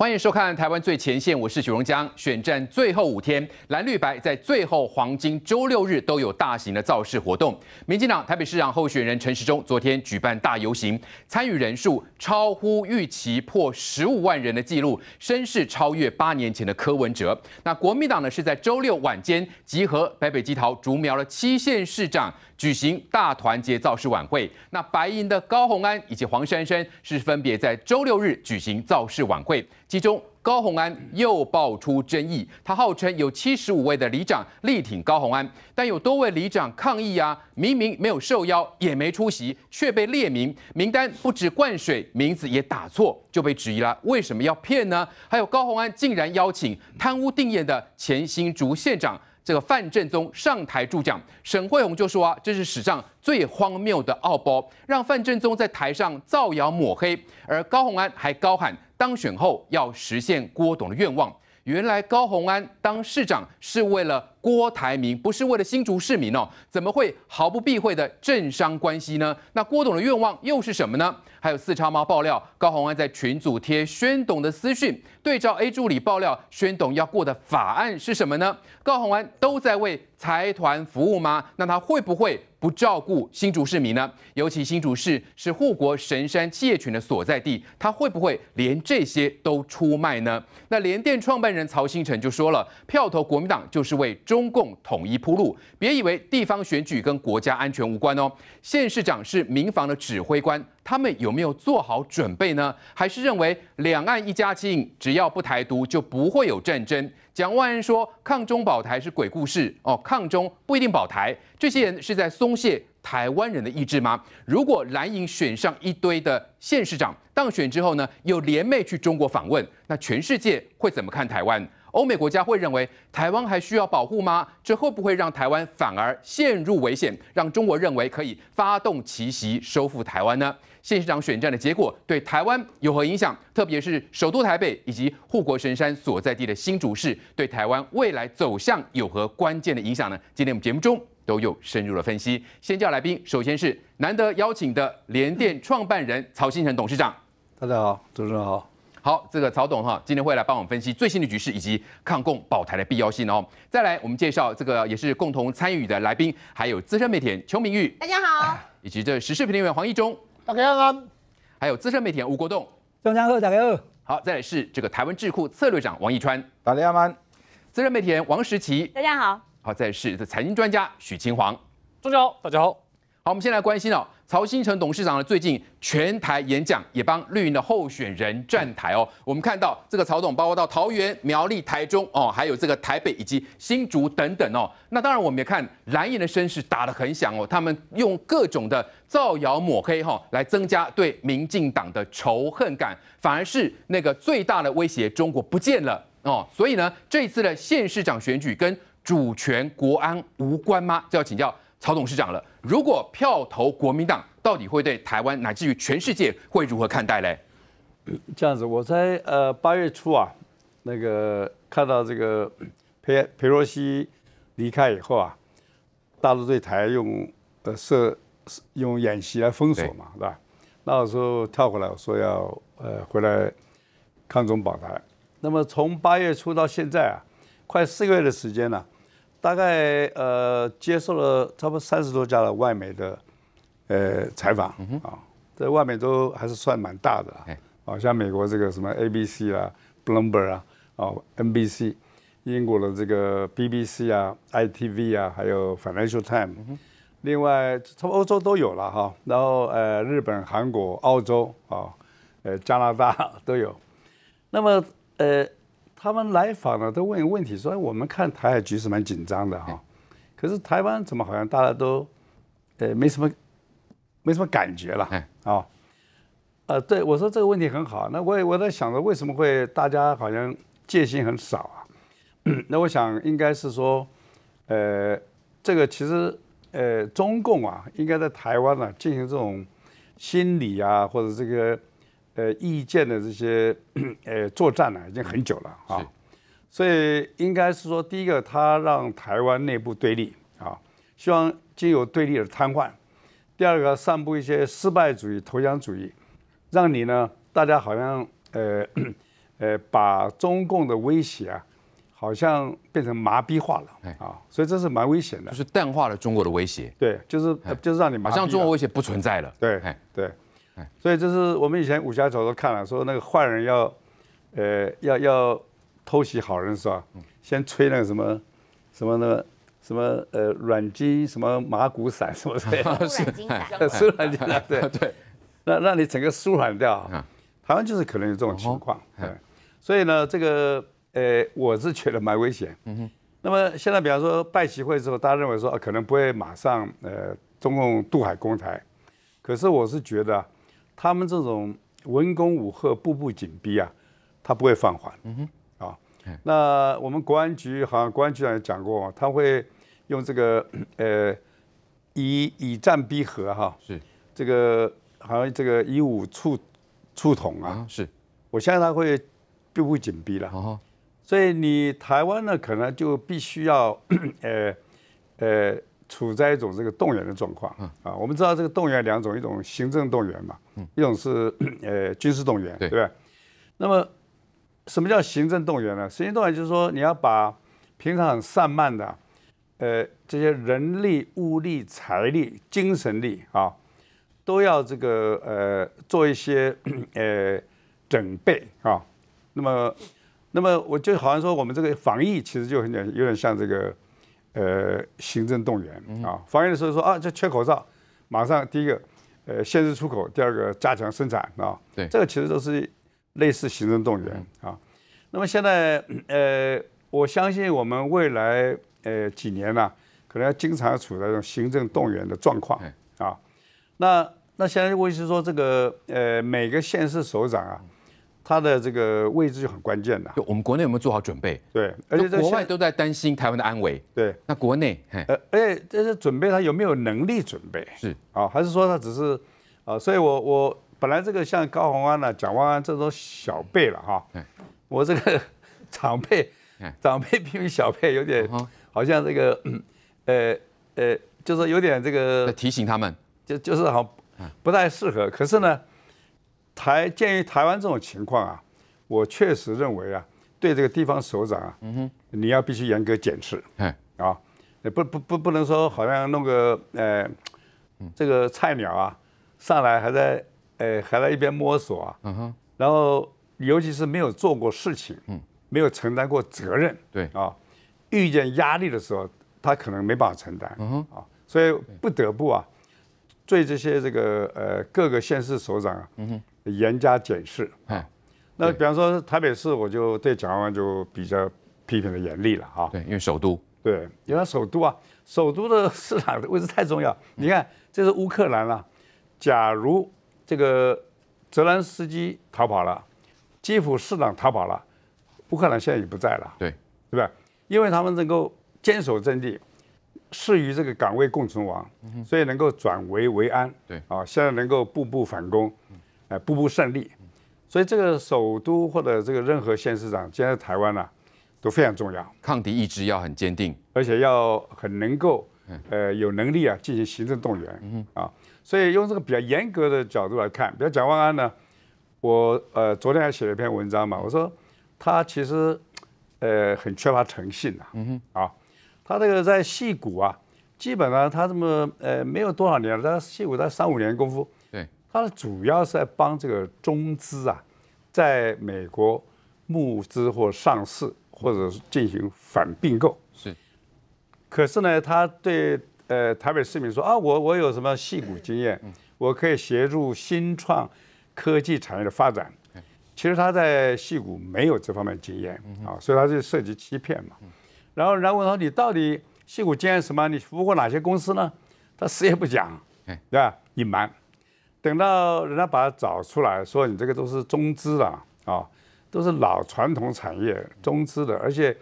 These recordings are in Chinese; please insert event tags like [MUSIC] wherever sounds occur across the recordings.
欢迎收看《台湾最前线》，我是许荣江。选战最后五天，蓝绿白在最后黄金周六日都有大型的造势活动。民进党台北市长候选人陈时中昨天举办大游行，参与人数超乎预期，破十五万人的纪录，声势超越八年前的柯文哲。那国民党呢，是在周六晚间集合北北基桃竹苗的七县市长。举行大团结造势晚会，那白银的高洪安以及黄珊珊是分别在周六日举行造势晚会。其中高洪安又爆出争议，他号称有七十五位的里长力挺高洪安，但有多位里长抗议啊，明明没有受邀也没出席，却被列名名单，不止灌水，名字也打错，就被质疑了。为什么要骗呢？还有高洪安竟然邀请贪污定谳的前新竹县长。这个范振宗上台助讲，沈惠红就说啊，这是史上最荒谬的奥包，让范振宗在台上造谣抹黑，而高洪安还高喊当选后要实现郭董的愿望。原来高洪安当市长是为了。郭台铭不是为了新竹市民哦，怎么会毫不避讳的政商关系呢？那郭董的愿望又是什么呢？还有四叉猫爆料，高鸿安在群组贴宣董的私讯，对照 A 助理爆料，宣董要过的法案是什么呢？高鸿安都在为财团服务吗？那他会不会不照顾新竹市民呢？尤其新竹市是护国神山企业群的所在地，他会不会连这些都出卖呢？那联电创办人曹新成就说了，票投国民党就是为。中共统一铺路，别以为地方选举跟国家安全无关哦。县市长是民防的指挥官，他们有没有做好准备呢？还是认为两岸一家亲，只要不台独就不会有战争？蒋万安说抗中保台是鬼故事哦，抗中不一定保台。这些人是在松懈台湾人的意志吗？如果蓝营选上一堆的县市长，当选之后呢，又联袂去中国访问，那全世界会怎么看台湾？欧美国家会认为台湾还需要保护吗？这会不会让台湾反而陷入危险，让中国认为可以发动奇袭收复台湾呢？县市长选战的结果对台湾有何影响？特别是首都台北以及护国神山所在地的新竹市，对台湾未来走向有何关键的影响呢？今天我们节目中都有深入的分析。先叫来宾，首先是难得邀请的联电创办人曹新成董事长。大家好，主持人好。好，这个曹董哈，今天会来帮我们分析最新的局势以及抗共保台的必要性哦。再来，我们介绍这个也是共同参与的来宾，还有资深媒体邱明玉，大家好；以及这时事评论员黄一中，大家好；还有资深媒体吴国栋，大家好；大家好。好，再来是这个台湾智库策略长王一川，大家好；资深媒体王石奇，大家好；好，再来是财经专家许清煌，大家好。好，我们先来关心哦。曹新成董事长呢，最近全台演讲，也帮绿营的候选人站台哦。我们看到这个曹董，包括到桃园、苗栗、台中哦，还有这个台北以及新竹等等哦。那当然，我们也看蓝营的声势打得很响哦。他们用各种的造谣抹黑哈，来增加对民进党的仇恨感，反而是那个最大的威胁。中国不见了哦，所以呢，这次的县市长选举跟主权、国安无关吗？就要请教。曹董事长了，如果票投国民党，到底会对台湾乃至于全世界会如何看待嘞？这样子，我在呃八月初啊，那个看到这个佩佩洛西离开以后啊，大陆对台用呃设用演习来封锁嘛，是吧？那个时候跳过来我说要呃回来抗中保台，那么从八月初到现在啊，快四个月的时间了。大概呃接受了差不多三十多家的外媒的呃采访啊，在外面都还是算蛮大的，啊像美国这个什么 ABC 啊、b l o o m b e r 啊、啊 NBC，英国的这个 BBC 啊、ITV 啊，还有 Financial Times，另外差不多欧洲都有了哈，然后呃日本、韩国、澳洲啊、呃加拿大 [LAUGHS] 都有，那么呃。他们来访呢，都问问题，说：“我们看台海局势蛮紧张的哈，可是台湾怎么好像大家都，呃，没什么，没什么感觉了，啊，呃，对我说这个问题很好，那我我在想着为什么会大家好像戒心很少啊？[CLEARS THROAT] 那我想应该是说，呃，这个其实呃，中共啊，应该在台湾呢进行这种心理啊，或者这个。”呃，意见的这些，[COUGHS] 呃，作战呢，已经很久了啊，所以应该是说，第一个，他让台湾内部对立啊，希望经由对立而瘫痪；第二个，散布一些失败主义、投降主义，让你呢，大家好像呃 [COUGHS] 呃，把中共的威胁啊，好像变成麻痹化了啊，所以这是蛮危险的，就是淡化了中国的威胁，对，就是就是让你马上中国威胁不存在了，对，对。所以就是我们以前武侠小说看了，说那个坏人要，呃，要要偷袭好人是吧？先吹那个什么，什么那个什么呃软筋什么麻骨散什么 [LAUGHS] 的。啊，舒软筋，[LAUGHS] 舒对 [LAUGHS] 对。那让你整个舒软掉，好像就是可能有这种情况。所以呢，这个呃，我是觉得蛮危险。那么现在，比方说拜旗会之后，大家认为说可能不会马上呃，中共渡海攻台，可是我是觉得。他们这种文攻武赫、步步紧逼啊，他不会放缓。嗯哼，啊，那我们国安局好像国安局长也讲过，他会用这个 [CLEARS THROAT] 呃以以战逼和哈，是这个好像这个以武促促统啊，是，我相信他会步步紧逼了。啊哈，所以你台湾呢可能就必须要呃 [CLEARS THROAT] 呃。处在一种这个动员的状况，啊，我们知道这个动员两种，一种行政动员嘛，一种是呃军事动员，对不对？那么什么叫行政动员呢？行政动员就是说你要把平常很散漫的，呃，这些人力、物力、财力、精神力啊，都要这个呃做一些呃准备啊。那么，那么我就好像说我们这个防疫其实就很有点像这个。呃，行政动员啊，防疫的时候说啊，这缺口罩，马上第一个，呃，限制出口，第二个加强生产啊，对，这个其实都是类似行政动员啊。那么现在呃，我相信我们未来呃几年呐，可能要经常处在这种行政动员的状况啊。那那现在问题是说这个呃，每个县市首长啊。他的这个位置就很关键了。就我们国内有没有做好准备？对，而且国外都在担心台湾的安危。对。那国内，呃，而且这是准备，他有没有能力准备？是啊，还是说他只是，啊，所以我我本来这个像高宏安呐、蒋万安这种小辈了哈，我这个 [LAUGHS] 长辈，长辈比小辈有点，好像这个，呃呃，就是有点这个提醒他们，就就是好不太适合。可是呢。台鉴于台湾这种情况啊，我确实认为啊，对这个地方首长啊，嗯哼，你要必须严格检视，嗯，啊，不不不不能说好像弄个呃，这个菜鸟啊，上来还在呃还在一边摸索啊，嗯哼，然后尤其是没有做过事情，嗯，没有承担过责任，对啊，遇见压力的时候，他可能没办法承担，嗯哼，啊，所以不得不啊，对这些这个呃各个县市首长啊，嗯哼。严加检视。哎，那比方说台北市，我就对蒋万就比较批评的严厉了哈。对，因为首都。对，因为首都啊，首都的市的位置太重要。你看，这是乌克兰了。假如这个泽兰斯基逃跑了，基辅市长逃跑了，乌克兰现在也不在了。对，对吧？因为他们能够坚守阵地，是与这个岗位共存亡，所以能够转危为安。对啊，现在能够步步反攻。哎，步步胜利，所以这个首都或者这个任何县市长，现在台湾呢，都非常重要。抗敌意志要很坚定，而且要很能够，呃，有能力啊，进行行政动员。嗯啊，所以用这个比较严格的角度来看，比如蒋万安呢，我呃昨天还写了一篇文章嘛，我说他其实，呃，很缺乏诚信啊。嗯哼啊，他这个在戏骨啊，基本上他这么呃没有多少年，他戏骨他三五年功夫。他主要是在帮这个中资啊，在美国募资或上市，或者是进行反并购。是。可是呢，他对呃台北市民说啊，我我有什么戏股经验，我可以协助新创科技产业的发展。其实他在戏股没有这方面经验啊，所以他就涉及欺骗嘛。然后然后说你到底戏股经验什么？你服务过哪些公司呢？他谁也不讲，对吧？隐瞒。等到人家把它找出来说，你这个都是中资的啊，都是老传统产业中资的，而且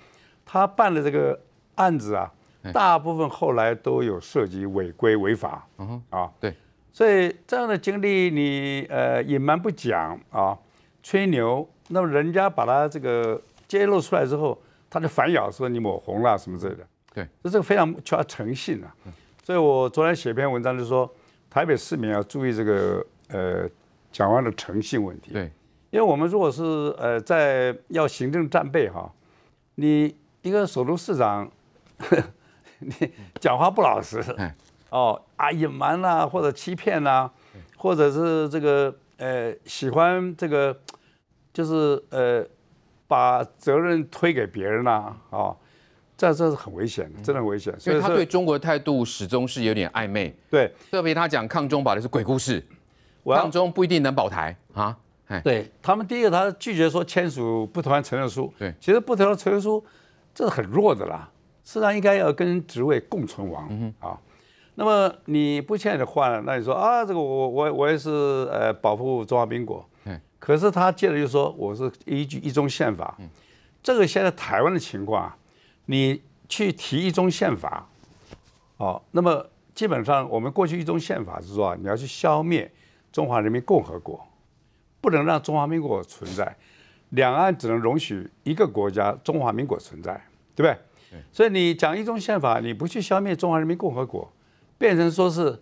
他办的这个案子啊，大部分后来都有涉及违规违法，嗯啊，对，所以这样的经历你呃隐瞒不讲啊，吹牛，那么人家把他这个揭露出来之后，他就反咬说你抹红了什么之类的，对，这是非常缺乏诚信啊，所以我昨天写篇文章就说。台北市民要注意这个，呃，讲话的诚信问题。对，因为我们如果是呃在要行政战备哈，你一个首都市长，[LAUGHS] 你讲话不老实，哦啊隐瞒啦或者欺骗啦，或者是这个呃喜欢这个就是呃把责任推给别人啦啊。这这是很危险的，真的很危险，所以他对中国的态度始终是有点暧昧。对，特别他讲“抗中保台”是鬼故事，抗中不一定能保台啊。对他们第一个，他拒绝说签署不谈承认书。对，其实不谈承认书，这是很弱的啦。事实上，应该要跟职位共存亡啊。那么你不签的话，那你说啊，这个我我我也是呃保护中华民国。可是他接着就说：“我是依据一中宪法。”嗯。这个现在台湾的情况啊。你去提一中宪法，哦，那么基本上我们过去一中宪法是说啊，你要去消灭中华人民共和国，不能让中华民国存在，两岸只能容许一个国家中华民国存在，对不对？所以你讲一中宪法，你不去消灭中华人民共和国，变成说是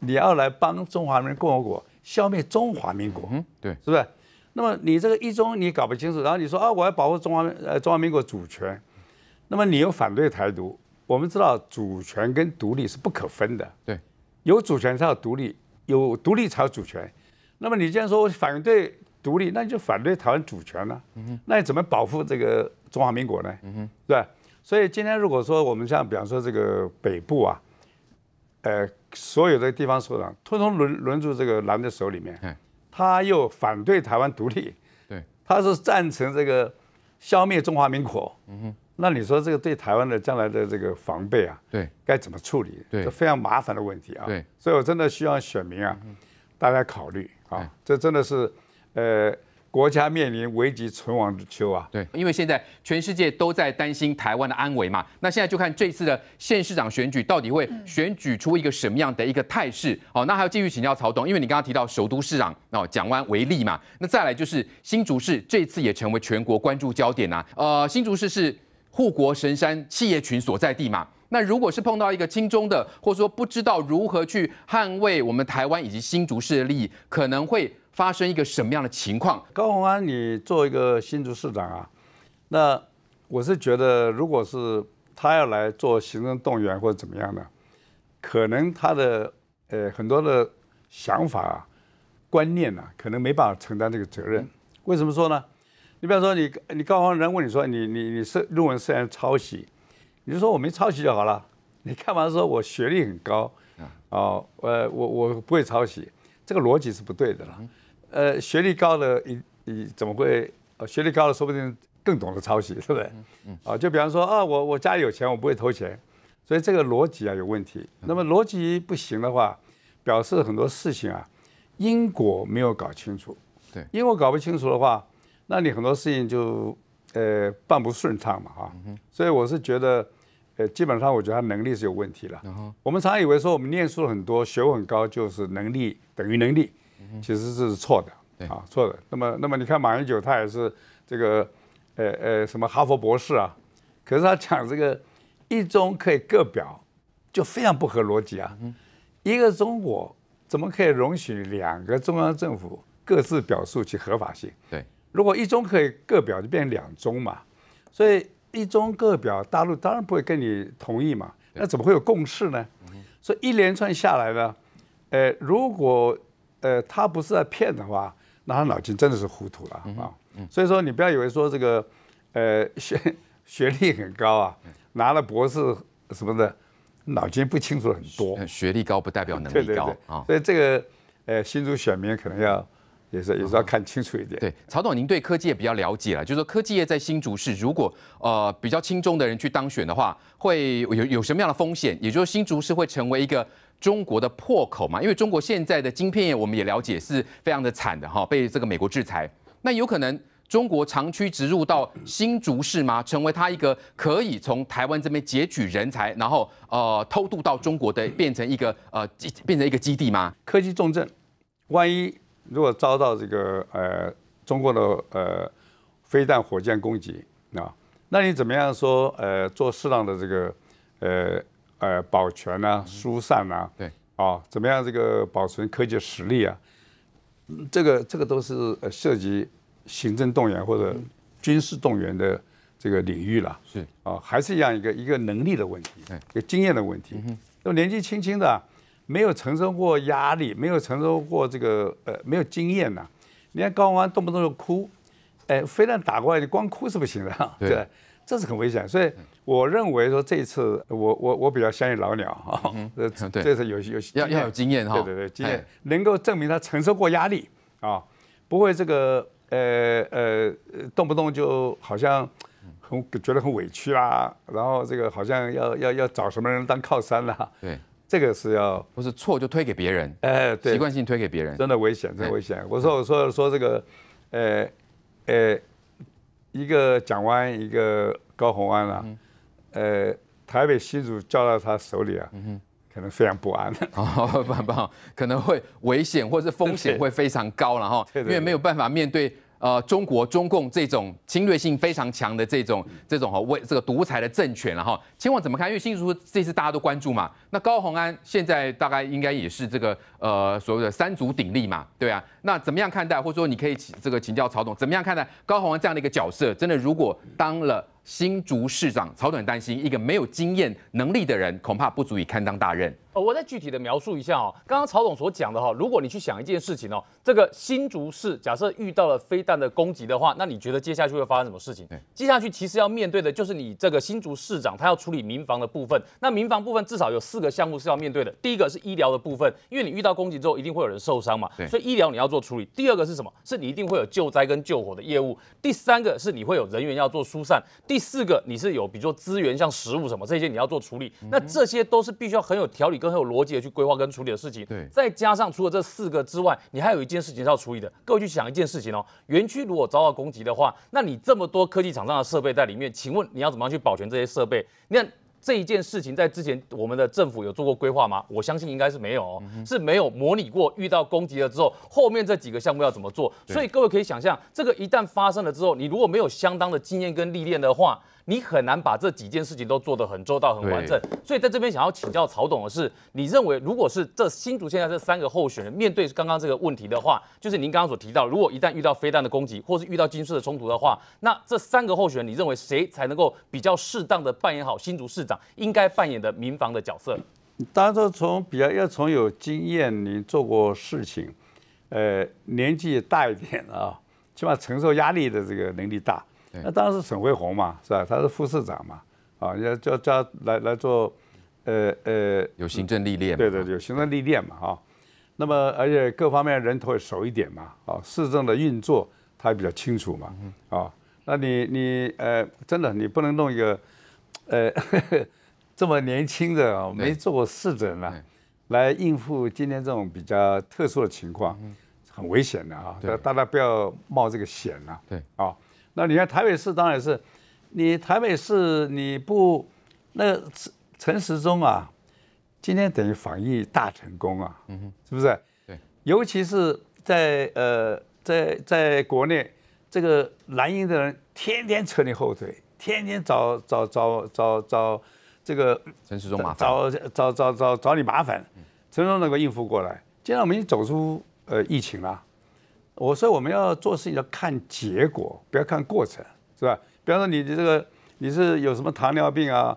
你要来帮中华人民共和国消灭中华民国，嗯，对，是不是？那么你这个一中你搞不清楚，然后你说啊，我要保护中华呃中华民国主权。那么你又反对台独？我们知道主权跟独立是不可分的。对，有主权才有独立，有独立才有主权。那么你既然说反对独立，那你就反对台湾主权了。嗯哼。那你怎么保护这个中华民国呢？嗯哼。对。所以今天如果说我们像，比方说这个北部啊，呃，所有的地方首长，通通轮轮住这个蓝的手里面，他又反对台湾独立。对。他是赞成这个消灭中华民国。嗯哼。那你说这个对台湾的将来的这个防备啊，对，该怎么处理？对，这非常麻烦的问题啊。对，所以我真的需要选民啊，大家考虑啊，这真的是呃国家面临危急存亡之秋啊。对，因为现在全世界都在担心台湾的安危嘛。那现在就看这次的县市长选举到底会选举出一个什么样的一个态势。好，那还要继续请教曹董，因为你刚刚提到首都市长，哦蒋湾为例嘛。那再来就是新竹市这次也成为全国关注焦点呐。呃，新竹市是。护国神山企业群所在地嘛，那如果是碰到一个轻中的，或者说不知道如何去捍卫我们台湾以及新竹市的利益，可能会发生一个什么样的情况？高鸿安，你做一个新竹市长啊，那我是觉得，如果是他要来做行政动员或者怎么样的，可能他的呃很多的想法、啊、观念呢，可能没办法承担这个责任。为什么说呢？你比方说，你你刚方人问你说，你你你是论文涉嫌抄袭，你就说我没抄袭就好了。你干嘛说我学历很高？啊，哦，呃，我我不会抄袭，这个逻辑是不对的了。呃，学历高的你你怎么会？学历高了，说不定更懂得抄袭，是不是？啊，就比方说啊，我我家里有钱，我不会偷钱，所以这个逻辑啊有问题。那么逻辑不行的话，表示很多事情啊，因果没有搞清楚。对，因果搞不清楚的话。那你很多事情就，呃，办不顺畅嘛，哈。所以我是觉得，呃，基本上我觉得他能力是有问题了。我们常以为说我们念书很多，学问很高，就是能力等于能力，其实这是错的，啊，错的。那么，那么你看马英九他也是这个，呃呃，什么哈佛博士啊，可是他讲这个一中可以各表，就非常不合逻辑啊。一个中国怎么可以容许两个中央政府各自表述其合法性？对。如果一中可以个表就变两中嘛，所以一中个表大陆当然不会跟你同意嘛，那怎么会有共识呢？所以一连串下来呢，呃，如果呃他不是在骗的话，那他脑筋真的是糊涂了啊！所以说你不要以为说这个呃 [LAUGHS] 学学历很高啊，拿了博士什么的，脑筋不清楚很多。学历高不代表能力高啊，所以这个呃新竹选民可能要。也是，也是要看清楚一点。对，曹总，您对科技也比较了解了，就是说，科技业在新竹市，如果呃比较轻中的人去当选的话，会有有什么样的风险？也就是新竹市会成为一个中国的破口嘛？因为中国现在的晶片业，我们也了解是非常的惨的哈，被这个美国制裁。那有可能中国长驱直入到新竹市吗？成为他一个可以从台湾这边截取人才，然后呃偷渡到中国的，变成一个呃基，变成一个基地吗？科技重镇，万一？如果遭到这个呃中国的呃飞弹火箭攻击啊，那你怎么样说呃做适当的这个呃呃保全呢疏散呢？对啊，怎么样这个保存科技实力啊？这个这个都是涉及行政动员或者军事动员的这个领域了。是啊，还是一样一个一个能力的问题，一个经验的问题。都年纪轻轻的。没有承受过压力，没有承受过这个呃，没有经验呐。你看高安动不动就哭，哎，非但打过来你光哭是不行的，[LAUGHS] 对，这是很危险。所以我认为说这一次，我我我比较相信老鸟 [LAUGHS] 哈，[LAUGHS] 这次有有要要有经验哈，对对对，经验能够证明他承受过压力啊，不会这个呃呃动不动就好像很觉得很委屈啦，然后这个好像要要要找什么人当靠山啦，对。这个是要，不是错就推给别人，哎，习惯性推给别人，真的危险，真的危险。我说我说说这个，呃，呃，一个蒋湾，一个高红安啊，呃，台北西主交到他手里啊，可能非常不安，[LAUGHS] 哦，不好，不好，可能会危险，或者风险会非常高，然后因为没有办法面对。呃，中国中共这种侵略性非常强的这种这种哈，为这个独裁的政权了哈，千况怎么看？因为新书这次大家都关注嘛，那高鸿安现在大概应该也是这个呃所谓的三足鼎立嘛，对啊。那怎么样看待，或者说你可以这个请教曹总，怎么样看待高雄这样的一个角色？真的，如果当了新竹市长，曹总很担心，一个没有经验能力的人，恐怕不足以堪当大任。呃，我再具体的描述一下哦，刚刚曹总所讲的哈，如果你去想一件事情哦，这个新竹市假设遇到了飞弹的攻击的话，那你觉得接下去会发生什么事情？接下去其实要面对的就是你这个新竹市长，他要处理民防的部分。那民防部分至少有四个项目是要面对的，第一个是医疗的部分，因为你遇到攻击之后一定会有人受伤嘛，所以医疗你要。做处理。第二个是什么？是你一定会有救灾跟救火的业务。第三个是你会有人员要做疏散。第四个你是有，比如说资源像食物什么这些你要做处理。那这些都是必须要很有条理跟很有逻辑的去规划跟处理的事情。对，再加上除了这四个之外，你还有一件事情是要处理的。各位去想一件事情哦，园区如果遭到攻击的话，那你这么多科技厂商的设备在里面，请问你要怎么样去保全这些设备？那这一件事情在之前我们的政府有做过规划吗？我相信应该是没有，是没有模拟过遇到攻击了之后，后面这几个项目要怎么做。所以各位可以想象，这个一旦发生了之后，你如果没有相当的经验跟历练的话，你很难把这几件事情都做得很周到、很完整。所以在这边想要请教曹董的是，你认为如果是这新竹现在这三个候选人面对刚刚这个问题的话，就是您刚刚所提到，如果一旦遇到飞弹的攻击或是遇到军事的冲突的话，那这三个候选人，你认为谁才能够比较适当的扮演好新竹市长应该扮演的民防的角色？当然说从比较要从有经验、你做过事情，呃，年纪大一点啊，起码承受压力的这个能力大。那当然是沈惠红嘛，是吧？他是副市长嘛，啊，要叫叫来来做，呃呃，有行政历练，对对，有行政历练嘛，哈。那么而且各方面人头也熟一点嘛，啊，市政的运作他也比较清楚嘛，啊，那你你呃，真的你不能弄一个，呃，[LAUGHS] 这么年轻的没做过事的人了，来应付今天这种比较特殊的情况，很危险的啊！大家不要冒这个险了，对，啊。那你看台北市当然是，你台北市你不，那陈陈时中啊，今天等于防疫大成功啊，嗯哼，是不是？对，尤其是在呃在在国内，这个蓝营的人天天扯你后腿，天天找找找找找这个陈时中麻烦，找找找找找你麻烦，陈时中能够应付过来，既然我们已经走出呃疫情了。我说我们要做事情要看结果，不要看过程，是吧？比方说你的这个你是有什么糖尿病啊，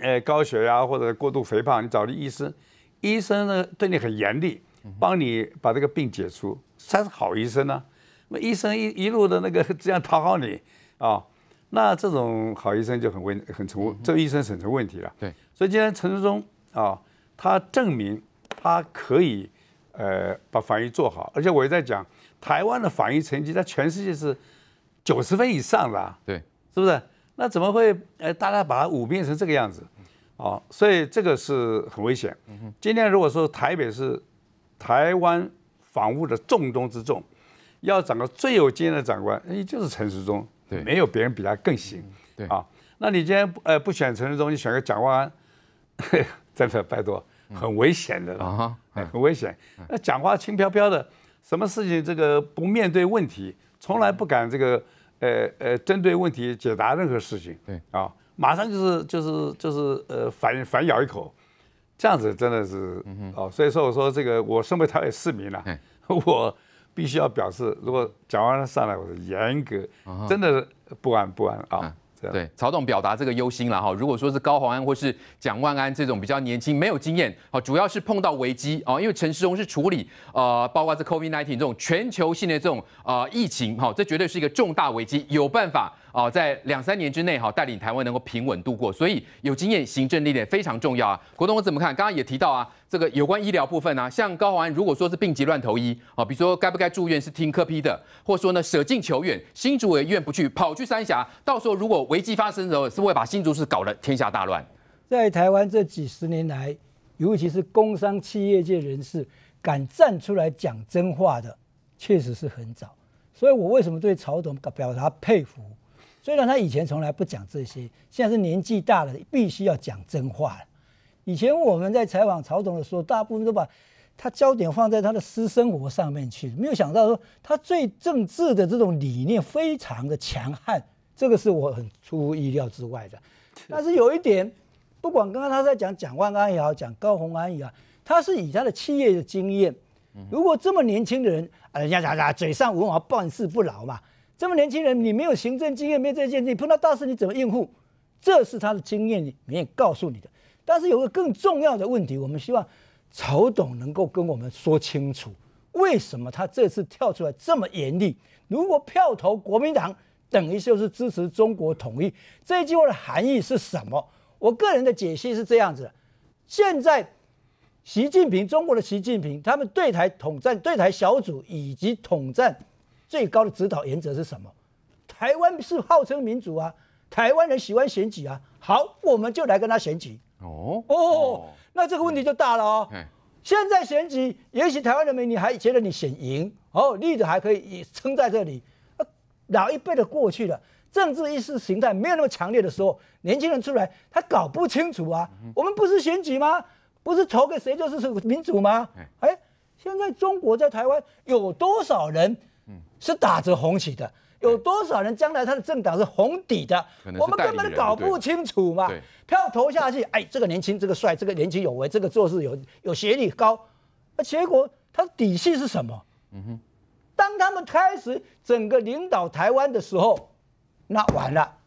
呃高血压或者过度肥胖，你找的医生，医生呢对你很严厉，帮你把这个病解除，才是好医生呢。那医生一一路的那个 [LAUGHS] 这样讨好你啊，那这种好医生就很问很成，这个医生很成问题了。对，所以今天陈世忠啊，他证明他可以。呃，把防疫做好，而且我也在讲，台湾的防疫成绩在全世界是九十分以上的，对，是不是？那怎么会呃，大家把它五变成这个样子？哦，所以这个是很危险。今天如果说台北是台湾防务的重中之重，要找个最有经验的长官，哎，就是陈时中，对，没有别人比他更行，对啊。那你今天呃不选陈时中，你选个蒋万安，[LAUGHS] 真的拜托。很危险的啊，很危险。那讲话轻飘飘的，什么事情这个不面对问题，从来不敢这个呃呃针对问题解答任何事情。对啊，马上就是就是就是呃反反咬一口，这样子真的是哦。所以说我说这个，我身为台北市民啊，[LAUGHS] 我必须要表示，如果讲完了上来，我是严格，真的不安不安啊。对，曹总表达这个忧心了哈。如果说是高宏安或是蒋万安这种比较年轻、没有经验，哦，主要是碰到危机啊，因为陈世忠是处理呃，包括是 COVID-19 这种全球性的这种啊疫情哈，这绝对是一个重大危机，有办法。哦，在两三年之内哈，带领台湾能够平稳度过，所以有经验、行政力量非常重要啊。国栋，我怎么看？刚刚也提到啊，这个有关医疗部分呢，像高鸿安如果说是病急乱投医啊，比如说该不该住院是听科批的，或者说呢舍近求远，新竹也医院不去，跑去三峡，到时候如果危机发生的时候，是会把新竹市搞得天下大乱。在台湾这几十年来，尤其是工商企业界人士敢站出来讲真话的，确实是很早。所以我为什么对曹董表达佩服？虽然他以前从来不讲这些，现在是年纪大了，必须要讲真话以前我们在采访曹总的时候，大部分都把他焦点放在他的私生活上面去，没有想到说他最政治的这种理念非常的强悍，这个是我很出乎意料之外的。但是有一点，不管刚刚他在讲蒋万安也好，讲高鸿安也好，他是以他的企业的经验，如果这么年轻的人，人家咋咋嘴上文华，办事不牢嘛。这么年轻人，你没有行政经验，没有这些，你碰到大事你怎么应付？这是他的经验里面告诉你的。但是有个更重要的问题，我们希望曹董能够跟我们说清楚，为什么他这次跳出来这么严厉？如果票投国民党，等于就是支持中国统一，这句话的含义是什么？我个人的解析是这样子：现在习近平，中国的习近平，他们对台统战对台小组以及统战。最高的指导原则是什么？台湾是号称民主啊，台湾人喜欢选举啊，好，我们就来跟他选举。哦哦，那这个问题就大了哦。现在选举，也许台湾人民你还觉得你选赢，哦，立益还可以撑在这里。老一辈的过去了，政治意识形态没有那么强烈的时候，年轻人出来他搞不清楚啊。我们不是选举吗？不是投给谁就是民主吗？哎，现在中国在台湾有多少人？是打着红旗的，有多少人将来他的政党是红底的？我们根本都搞不清楚嘛。票投下去，哎，这个年轻，这个帅，这个年轻有为，这个做事有有学历高，那结果他的底细是什么？嗯哼。当他们开始整个领导台湾的时候，那完了，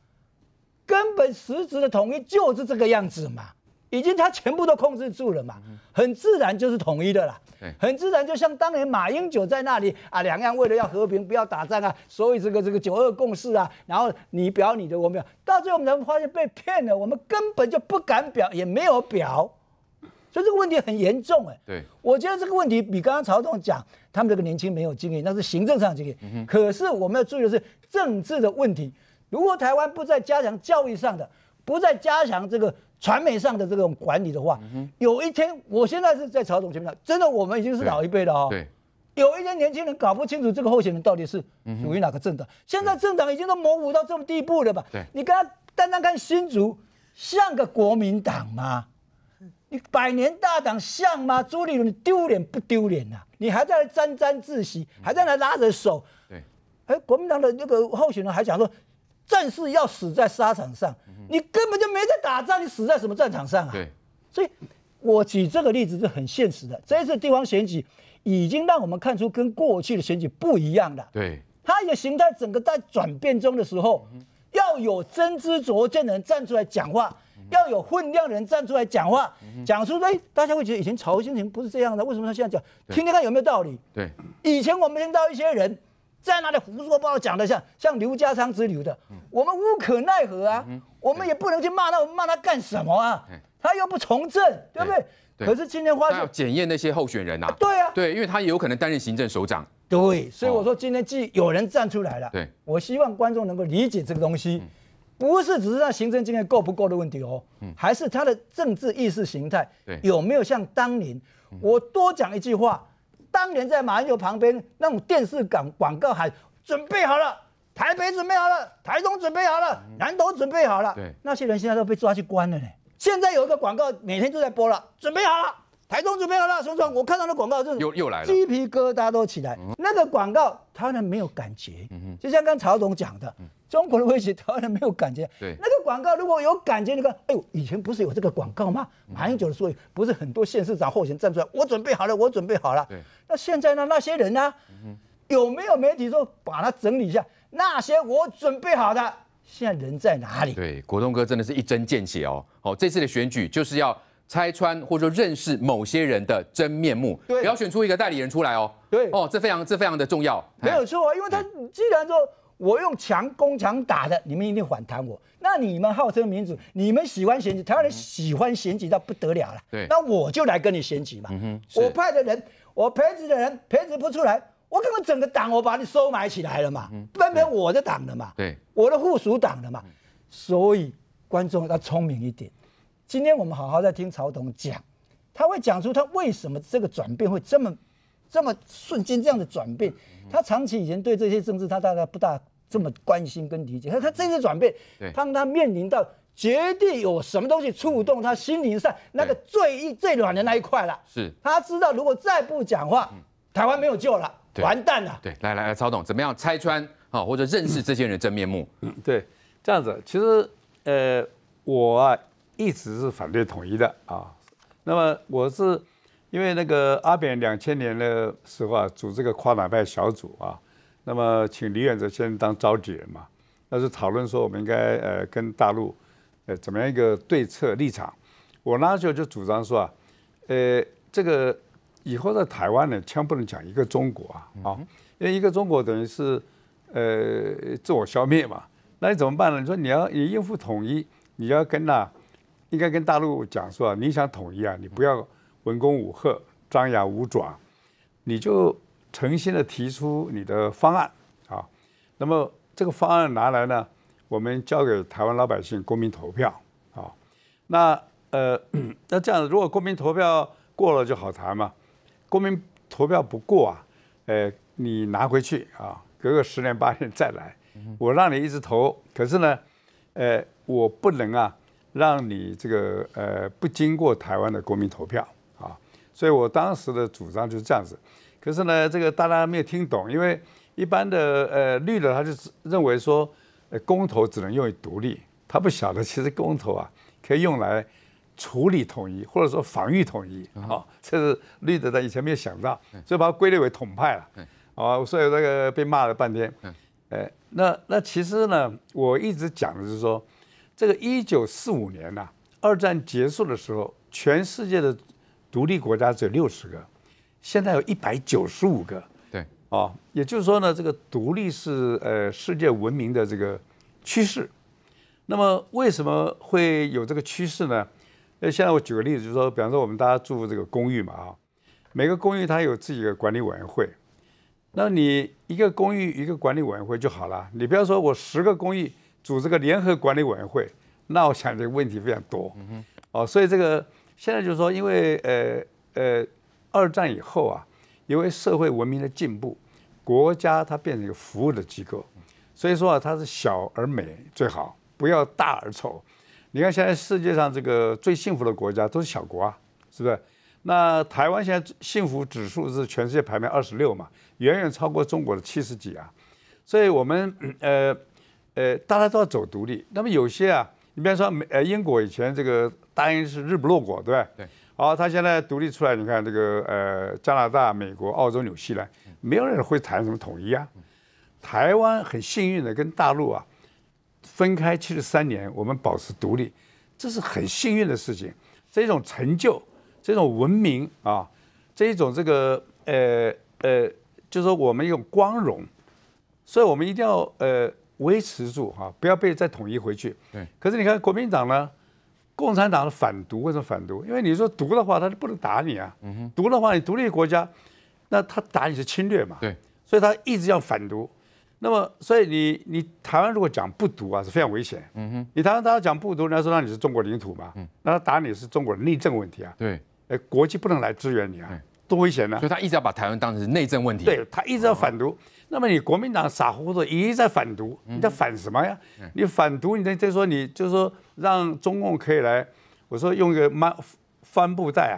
根本实质的统一就是这个样子嘛。已经他全部都控制住了嘛，很自然就是统一的啦。很自然就像当年马英九在那里啊，两岸为了要和平，不要打仗啊，所以这个这个九二共识啊，然后你表你的，我表，到最后我们才发现被骗了，我们根本就不敢表，也没有表，所以这个问题很严重哎。对，我觉得这个问题比刚刚曹总讲他们这个年轻没有经验，那是行政上经验，可是我们要注意的是政治的问题，如果台湾不再加强教育上的，不再加强这个。传媒上的这种管理的话，有一天，我现在是在曹总前面真的，我们已经是老一辈了啊。对。有一些年轻人搞不清楚这个候选人到底是属于哪个政党。现在政党已经都模糊到这种地步了吧？你看他单单看新竹，像个国民党吗？你百年大党像吗？朱立伦丢脸不丢脸呐？你还在沾沾自喜，还在那拉着手。对。哎，国民党的那个候选人还讲说。战士要死在沙场上，你根本就没在打仗，你死在什么战场上啊？对，所以，我举这个例子是很现实的。这一次地方选举已经让我们看出跟过去的选举不一样的，对，它的形态整个在转变中的时候，要有真知灼见的人站出来讲话，要有混量人站出来讲话，讲出来，大家会觉得以前曹先生不是这样的，为什么他现在讲？听听看有没有道理？对，以前我们听到一些人。在那里胡说八道讲的像像刘家昌之流的，我们无可奈何啊！我们也不能去骂他，我们骂他干什么啊？他又不从政，对不对？可是今天发现，要检验那些候选人啊。对啊。对，因为他也有可能担任行政首长。对，所以我说今天既有人站出来了。对，我希望观众能够理解这个东西，不是只是他行政经验够不够的问题哦，还是他的政治意识形态有没有像当年我多讲一句话。当年在马英九旁边那种电视广广告喊准备好了，台北准备好了，台中准备好了，南投准备好了，那些人现在都被抓去关了呢。现在有一个广告每天都在播了，准备好了。台中准备好了，雄壮，我看到那广告就又又来了，鸡皮疙瘩都起来。那个广告，台湾人没有感觉，就像刚曹总讲的，中国的威胁，台湾人没有感觉。对，那个广告如果有感觉，你看，哎呦，以前不是有这个广告吗？蛮久的，所以不是很多县市长候选站出来，我准备好了，我准备好了。对，那现在呢？那些人呢？有没有媒体说把它整理一下？那些我准备好的，现在人在哪里？对，国栋哥真的是一针见血哦。哦，这次的选举就是要。拆穿或者说认识某些人的真面目，对，不要选出一个代理人出来哦，对，哦，这非常这非常的重要，没有错啊，因为他既然说我用强攻强打的，你们一定反弹我，那你们号称民主，你们喜欢选举，台湾人喜欢选举到不得了了，对，那我就来跟你选举嘛，嗯哼，我派的人，我培植的人培植不出来，我根本整个党我把你收买起来了嘛，嗯，成我的党的嘛，对，我的附属党的嘛，所以观众要聪明一点。今天我们好好在听曹董讲，他会讲出他为什么这个转变会这么、这么瞬间这样的转变。他长期以前对这些政治，他大概不大这么关心跟理解。他他这次转变，对，他他面临到绝对有什么东西触动他心灵上那个最最软的那一块了。是，他知道如果再不讲话，台湾没有救了，完蛋了。对，来来来，曹董怎么样拆穿啊，或者认识这些人真面目？对，这样子，其实呃，我。啊，一直是反对统一的啊。那么我是因为那个阿扁两千年的时候啊，组织个跨党派小组啊，那么请李远哲先当召集人嘛。那是讨论说我们应该呃跟大陆呃怎么样一个对策立场。我那时候就主张说，啊，呃，这个以后在台湾呢，千万不能讲一个中国啊啊，因为一个中国等于是呃自我消灭嘛。那你怎么办呢？你说你要你应付统一，你要跟哪？应该跟大陆讲说啊，你想统一啊，你不要文攻武赫、张牙舞爪，你就诚心的提出你的方案啊。那么这个方案拿来呢，我们交给台湾老百姓公民投票啊。那呃，[CLEARS THROAT] 那这样子，如果公民投票过了就好谈嘛。公民投票不过啊，呃，你拿回去啊，隔个十年八年再来。我让你一直投，可是呢，呃，我不能啊。让你这个呃不经过台湾的公民投票啊，所以我当时的主张就是这样子。可是呢，这个大家没有听懂，因为一般的呃绿的他就认为说，公投只能用于独立，他不晓得其实公投啊可以用来处理统一，或者说防御统一啊。这是绿的他以前没有想到，所以把它归类为统派了。哦，所以那个被骂了半天。哎，那那其实呢，我一直讲的是说。这个一九四五年呐，二战结束的时候，全世界的独立国家只有六十个，现在有一百九十五个。对，啊，也就是说呢，这个独立是呃世界文明的这个趋势。那么为什么会有这个趋势呢？呃，现在我举个例子，就是说，比方说我们大家住这个公寓嘛，啊，每个公寓它有自己的管理委员会，那你一个公寓一个管理委员会就好了。你不要说我十个公寓。组织个联合管理委员会，那我想这个问题非常多，哦，所以这个现在就是说，因为呃呃，二战以后啊，因为社会文明的进步，国家它变成一个服务的机构，所以说啊，它是小而美最好，不要大而丑。你看现在世界上这个最幸福的国家都是小国啊，是不是？那台湾现在幸福指数是全世界排名二十六嘛，远远超过中国的七十几啊，所以我们呃。呃，大家都要走独立。那么有些啊，你比方说，美呃，英国以前这个大英是日不落国，对吧？对。好，他现在独立出来，你看这个呃，加拿大、美国、澳洲、纽西兰，没有人会谈什么统一啊。台湾很幸运的跟大陆啊分开七十三年，我们保持独立，这是很幸运的事情。这种成就，这种文明啊，这一种这个呃呃，就说我们一种光荣，所以我们一定要呃。维持住哈，不要被再统一回去。对。可是你看国民党呢，共产党的反独为什么反独？因为你说独的话，他就不能打你啊。嗯哼。独的话，你独立国家，那他打你是侵略嘛。对。所以他一直要反独。那么，所以你你台湾如果讲不独啊，是非常危险。嗯哼。你台湾大家讲不独，人家说那你是中国领土嘛。嗯那他打你是中国的内政问题啊。对。哎，国际不能来支援你啊，多危险呢。所以，他一直要把台湾当成是内政问题。对他一直要反独。那么你国民党傻乎乎的，一再反独，你在反什么呀？你反独，你在在说你就是说让中共可以来，我说用一个帆帆布袋啊，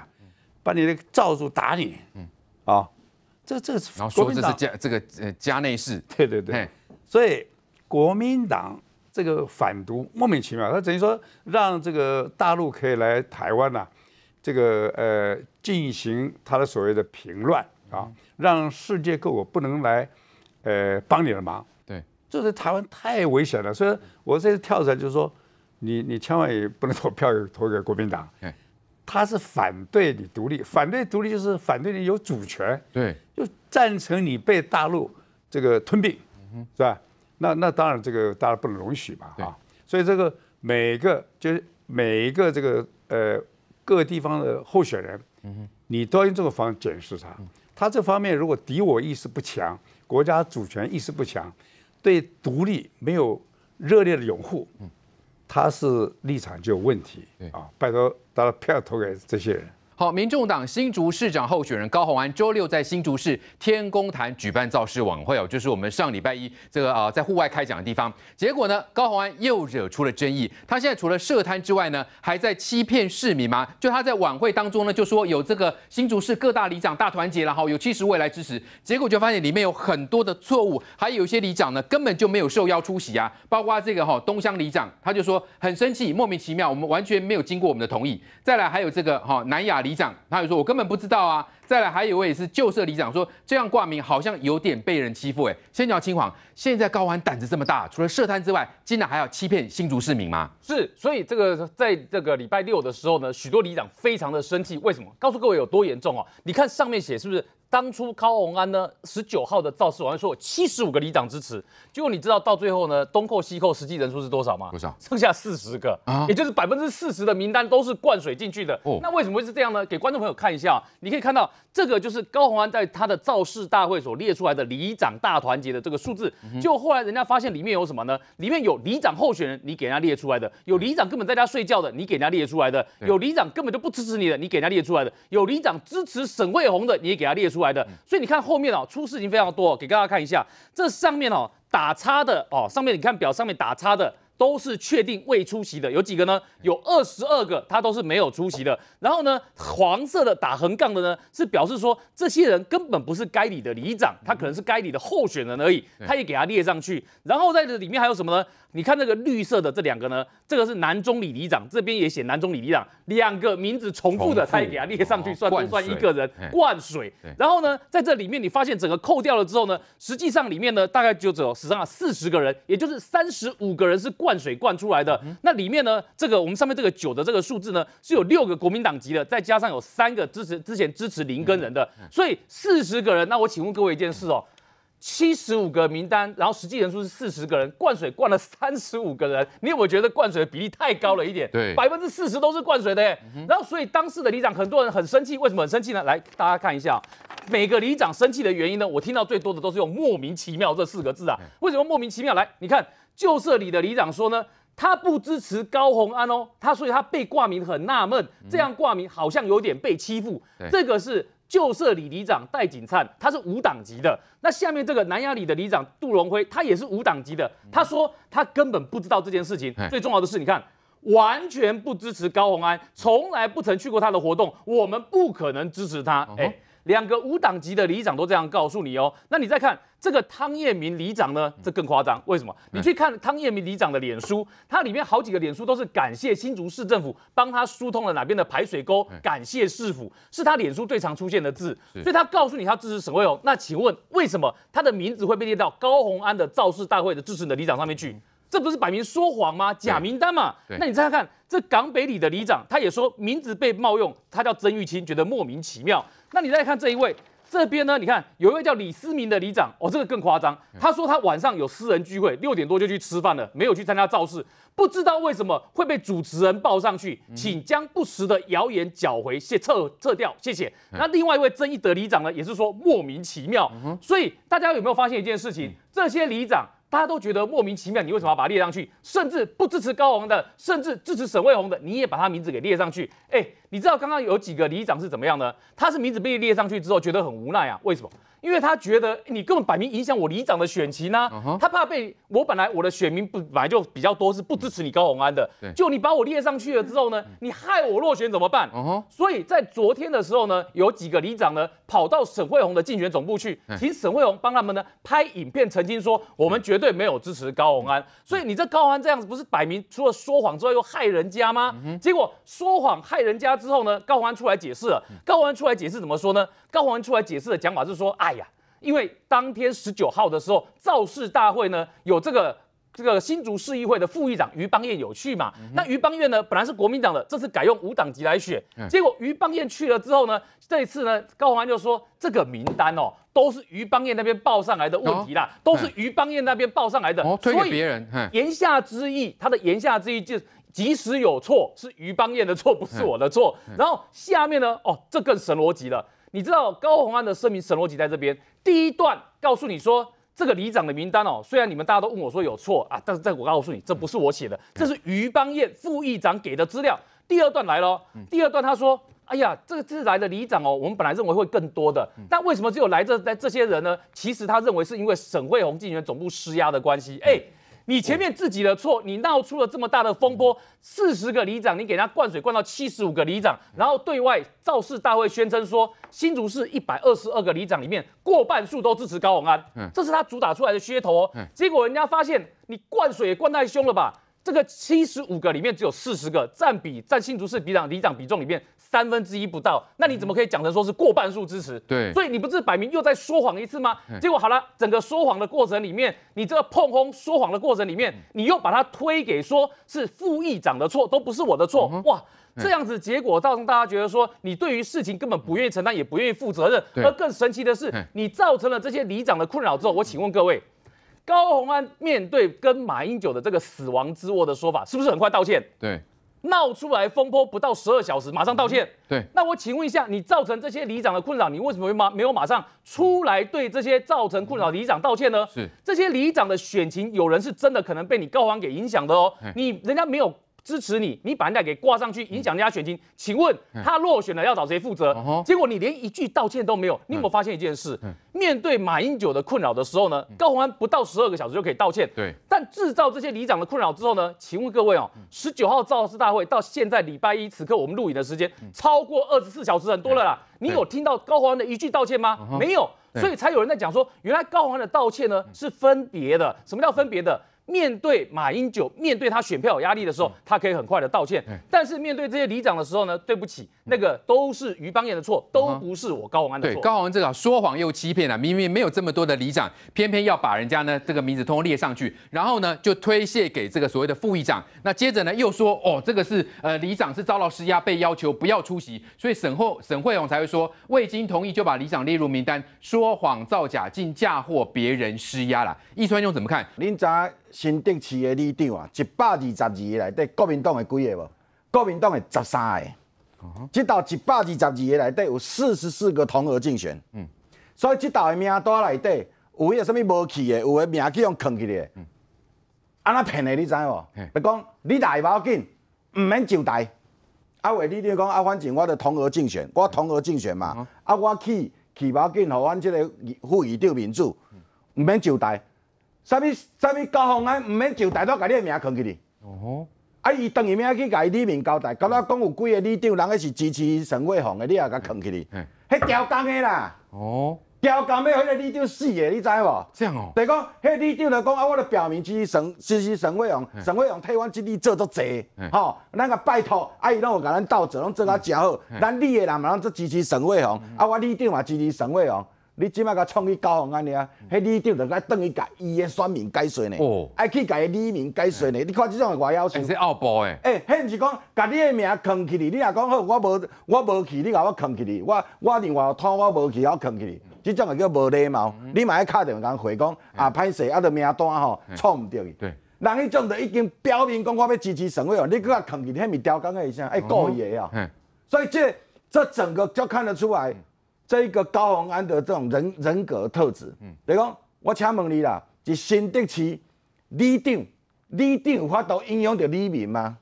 把你的罩住打你，啊，这这国民党这是加这个呃加内事。对对对，所以国民党这个反独莫名其妙，他等于说让这个大陆可以来台湾呐，这个呃进行他的所谓的平乱啊，让世界各国不能来。呃，帮你的忙，对，就是台湾太危险了，所以我这次跳出来就是说，你你千万也不能投票投给国民党，[LAUGHS] 他是反对你独立，反对独立就是反对你有主权，对，就赞成你被大陆这个吞并，是吧？那那当然这个大家不能容许嘛，啊，所以这个每个就是每一个这个呃，各地方的候选人，嗯你都要用这个方式解释他，他这方面如果敌我意识不强。国家主权意识不强，对独立没有热烈的拥护，他是立场就有问题，啊，拜托，把票投给这些人。好，民众党新竹市长候选人高鸿安周六在新竹市天公坛举办造势晚会哦，就是我们上礼拜一这个啊在户外开讲的地方。结果呢，高鸿安又惹出了争议。他现在除了设摊之外呢，还在欺骗市民吗？就他在晚会当中呢，就说有这个新竹市各大里长大团结了后有七十位来支持。结果就发现里面有很多的错误，还有一些里长呢根本就没有受邀出席啊，包括这个哈东乡里长他就说很生气，莫名其妙，我们完全没有经过我们的同意。再来还有这个哈南雅。里长，他就说：“我根本不知道啊！”再来，还有一位是旧社里长说：“这样挂名好像有点被人欺负。”哎，先讲清谎，现在高安胆子这么大，除了设摊之外，竟然还要欺骗新竹市民吗？是，所以这个在这个礼拜六的时候呢，许多里长非常的生气，为什么？告诉各位有多严重哦！你看上面写是不是？当初高鸿安呢，十九号的造势晚会说七十五个里长支持，结果你知道到最后呢，东扣西扣实际人数是多少吗？多少？剩下四十个啊，也就是百分之四十的名单都是灌水进去的。哦，那为什么会是这样呢？给观众朋友看一下，你可以看到这个就是高鸿安在他的造势大会所列出来的里长大团结的这个数字。就后来人家发现里面有什么呢？里面有里长候选人你给人家列出来的，有里长根本在家睡觉的你给人家列出来的，有里长根本就不支持你的你给人家列出来的，有里长支持沈慧红的你也给他列出。出来的，所以你看后面哦，出事情非常多，给大家看一下，这上面哦打叉的哦，上面你看表上面打叉的都是确定未出席的，有几个呢？有二十二个，他都是没有出席的。然后呢，黄色的打横杠的呢，是表示说这些人根本不是该里的里长，他可能是该里的候选人而已，他也给他列上去。然后在这里面还有什么呢？你看这个绿色的这两个呢，这个是南中里里长，这边也写南中里里长，两个名字重复的，他也给他列上去，算不算一个人灌水。然后呢，在这里面你发现整个扣掉了之后呢，实际上里面呢大概就只有实际上四十个人，也就是三十五个人是灌水灌出来的。那里面呢，这个我们上面这个九的这个数字呢，是有六个国民党籍的，再加上有三个支持之前支持林根人的，所以四十个人，那我请问各位一件事哦。七十五个名单，然后实际人数是四十个人，灌水灌了三十五个人，你有没有觉得灌水的比例太高了一点？对，百分之四十都是灌水的。然后，所以当时的里长很多人很生气，为什么很生气呢？来，大家看一下，每个里长生气的原因呢？我听到最多的都是用“莫名其妙”这四个字啊。为什么莫名其妙？来，你看旧社里的里长说呢，他不支持高红安哦，他所以他被挂名很纳闷，这样挂名好像有点被欺负。这个是。旧社里里长戴锦灿，他是无党籍的。那下面这个南亚里的里长杜荣辉，他也是无党籍的。他说他根本不知道这件事情。最重要的是，你看，完全不支持高鸿安，从来不曾去过他的活动。我们不可能支持他。哎。两个无党籍的里长都这样告诉你哦，那你再看这个汤彦明里长呢，这更夸张。为什么？你去看汤彦明里长的脸书，他里面好几个脸书都是感谢新竹市政府帮他疏通了哪边的排水沟，感谢市府，是他脸书最常出现的字。所以他告诉你他支持沈惠荣，那请问为什么他的名字会被列到高鸿安的造势大会的支持的里长上面去？这不是摆明说谎吗？假名单嘛。那你再看这港北里的里长，他也说名字被冒用，他叫曾玉清，觉得莫名其妙。那你再看这一位，这边呢，你看有一位叫李思明的里长，哦，这个更夸张。他说他晚上有私人聚会，六点多就去吃饭了，没有去参加造势，不知道为什么会被主持人报上去，请将不实的谣言缴回，谢撤撤掉，谢谢。那另外一位曾议的里长呢，也是说莫名其妙。所以大家有没有发现一件事情？这些里长。大家都觉得莫名其妙，你为什么要把他列上去？甚至不支持高昂的，甚至支持沈卫红的，你也把他名字给列上去。哎，你知道刚刚有几个里长是怎么样呢？他是名字被列上去之后觉得很无奈啊，为什么？因为他觉得你根本摆明影响我里长的选情呢，他怕被我本来我的选民不本来就比较多是不支持你高宏安的，就你把我列上去了之后呢，你害我落选怎么办？所以，在昨天的时候呢，有几个里长呢跑到沈惠红的竞选总部去，请沈惠红帮他们呢拍影片澄清说，我们绝对没有支持高宏安，所以你这高宏安这样子不是摆明除了说谎之外又害人家吗？结果说谎害人家之后呢，高宏安出来解释了，高宏安出来解释怎么说呢？高宏安出来解释的讲法是说：“哎呀，因为当天十九号的时候，造势大会呢，有这个这个新竹市议会的副议长于邦彦有去嘛。那于邦彦呢，本来是国民党的，这次改用无党籍来选。结果于邦彦去了之后呢，这一次呢，高宏安就说这个名单哦，都是于邦彦那边报上来的问题啦，都是于邦彦那边报上来的。推给别人，言下之意，他的言下之意就是，即使有错，是于邦彦的错，不是我的错。然后下面呢，哦，这更神逻辑了。”你知道高鸿安的声明神逻辑在这边，第一段告诉你说这个里长的名单哦，虽然你们大家都问我说有错啊，但是在我告诉你，这不是我写的，这是于邦彦副议长给的资料。第二段来了，第二段他说，哎呀，这个来的里长哦，我们本来认为会更多的，但为什么只有来这在这些人呢？其实他认为是因为沈惠红警员总部施压的关系，哎。你前面自己的错，你闹出了这么大的风波，四十个里长，你给他灌水灌到七十五个里长，然后对外造势大会宣称说新竹市一百二十二个里长里面过半数都支持高永安，嗯，这是他主打出来的噱头哦，结果人家发现你灌水灌太凶了吧。这个七十五个里面只有四十个，占比占新竹市里长里长比重里面三分之一不到，那你怎么可以讲成说是过半数支持？对，所以你不是摆明又在说谎一次吗？结果好了，整个说谎的过程里面，你这个碰碰说谎的过程里面，你又把它推给说是副议长的错，都不是我的错，哇，这样子结果造成大家觉得说你对于事情根本不愿意承担，也不愿意负责任。而更神奇的是，你造成了这些里长的困扰之后，我请问各位。高鸿安面对跟马英九的这个“死亡之握”的说法，是不是很快道歉？对，闹出来风波不到十二小时，马上道歉。对，那我请问一下，你造成这些里长的困扰，你为什么会马没有马上出来对这些造成困扰里长道歉呢？是这些里长的选情，有人是真的可能被你高鸿给影响的哦，你人家没有。支持你，你把人家给挂上去，影响人家选情。请问他落选了要找谁负责？结果你连一句道歉都没有。你有没有发现一件事？面对马英九的困扰的时候呢，高鸿安不到十二个小时就可以道歉。对，但制造这些里长的困扰之后呢？请问各位哦，十九号造势大会到现在礼拜一此刻我们录影的时间超过二十四小时很多了啦。你有听到高鸿安的一句道歉吗？没有，所以才有人在讲说，原来高鸿安的道歉呢是分别的。什么叫分别的？面对马英九，面对他选票有压力的时候，他可以很快的道歉。但是面对这些里长的时候呢，对不起，那个都是余邦彦的错，都不是我高宏安的错。高宏安这个说谎又欺骗了，明明没有这么多的里长，偏偏要把人家呢这个名字通通列上去，然后呢就推卸给这个所谓的副议长。那接着呢又说，哦这个是呃里长是遭到施压，被要求不要出席，所以沈后沈惠荣才会说未经同意就把里长列入名单，说谎造假，竟嫁祸别人施压了。易川兄怎么看林宅？新德市的里长啊，一百二十二个内底，国民党的几个无？国民党的十三个。即道一百二十二个内底有四十四个同额竞选。嗯。所以即道的名单内底有迄个啥物无去的，有诶名去用藏起来。嗯。安那骗的你知无？就讲你来无要紧，毋免上台。啊为你，就讲啊反正我同额竞选，我同额竞选嘛。啊我去去无要紧，互阮即个副议长民主，毋免上台。啥物啥物高方咱毋免就大都甲你诶名扛起哩。哦吼，啊，伊当伊名去甲伊里面交代，甲我讲有几个旅长，人个是支持沈伟洪诶，你也甲扛起哩。迄调岗诶啦。哦，调岗要迄个旅长死诶，你知无？这样哦。就讲，迄旅长就讲，啊，我著表明支持陈支持陈伟洪，陈伟洪替阮即地做足坐，吼，咱甲拜托，啊，伊拢有甲咱斗做，拢做甲食好，咱你诶人嘛，咱做支持陈伟洪，啊，我旅长嘛支持陈伟洪。你即摆甲创去交成安尼啊？迄里长着甲等于甲伊个选民解说呢，爱去甲伊里民解说呢。你看即种的外交，你说傲步诶？诶，迄毋是讲，甲你诶名藏起哩。你若讲好，我无我无去，你甲我藏起哩。我我外有拖，我无去，我藏起哩。即种诶叫无礼貌。你嘛爱敲电话甲回讲啊，歹势啊，著名单吼，创毋对去。对。人迄种的已经表明讲我要支持省委哦，你搁甲藏起，迄毋是刁工个现爱哎，够野啊！所以这这整个就看得出来。这一个高洪安的这种人人格特质，嗯，来讲，我请问你啦，是新德市里长，里长有法度影响到里民吗？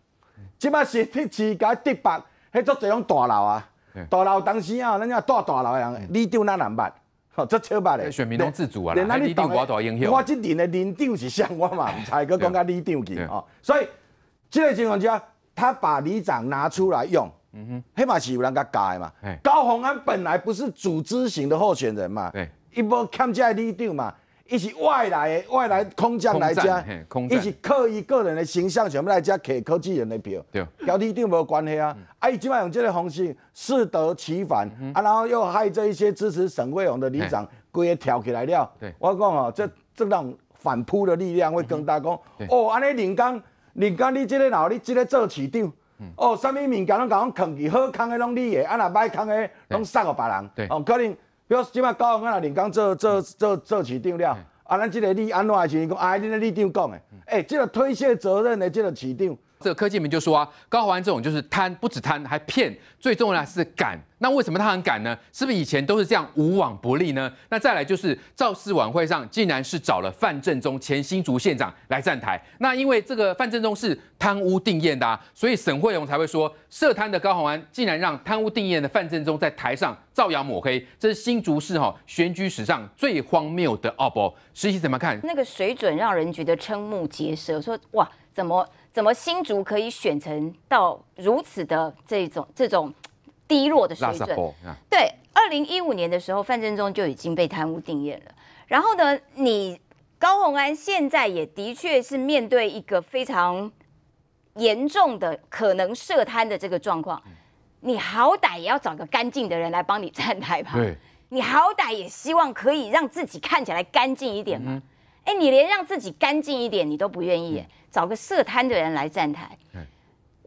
即摆新德市甲德伯，迄做侪种大佬啊，大佬当时啊，咱讲大大佬样，里长哪能办？吼，足糗吧嘞！选民都自主啊啦，连里当我都影响。我今年的里长是谁，我嘛，唔在乎讲个里长去。哦，所以这个情况下，他把里长拿出来用。嗯哼，起码是有人教的嘛。高鸿安本来不是组织型的候选人嘛，对，伊无参加立长嘛，伊是外来、外来空降来加，伊是刻意个人的形象，全部来加骑科技人的票，对，跟里长无关系啊。啊，伊即摆用这个方式适得其反啊，然后又害这一些支持沈惠荣的里长，规个挑起来了。对，我讲哦，这这种反扑的力量会更大，讲哦，安尼林刚，林刚，你这个老你这个做市长。哦，什么物件拢讲扛起好康的拢你诶，啊若歹康的拢送互别人。哦，可能，比如即摆仔到，啊那林江做做做做市长了，啊咱即个你安怎事情？讲哎，恁诶市长讲的，诶，即个推卸责任的即个市长。这柯建铭就说啊，高宏安这种就是贪，不止贪，还骗，最重要的是敢。那为什么他很敢呢？是不是以前都是这样无往不利呢？那再来就是造势晚会上，竟然是找了范振中、前新竹县长来站台。那因为这个范振中是贪污定验的，啊，所以沈惠荣才会说，涉贪的高宏安竟然让贪污定验的范振中在台上造谣抹黑，这是新竹市哈选举史上最荒谬的恶博。实习怎么看？那个水准让人觉得瞠目结舌，说哇，怎么？怎么新竹可以选成到如此的这种这种低落的水准？对，二零一五年的时候，范振中就已经被贪污定验了。然后呢，你高鸿安现在也的确是面对一个非常严重的可能涉贪的这个状况，你好歹也要找个干净的人来帮你站台吧？对，你好歹也希望可以让自己看起来干净一点嘛。哎，你连让自己干净一点你都不愿意，找个涉贪的人来站台？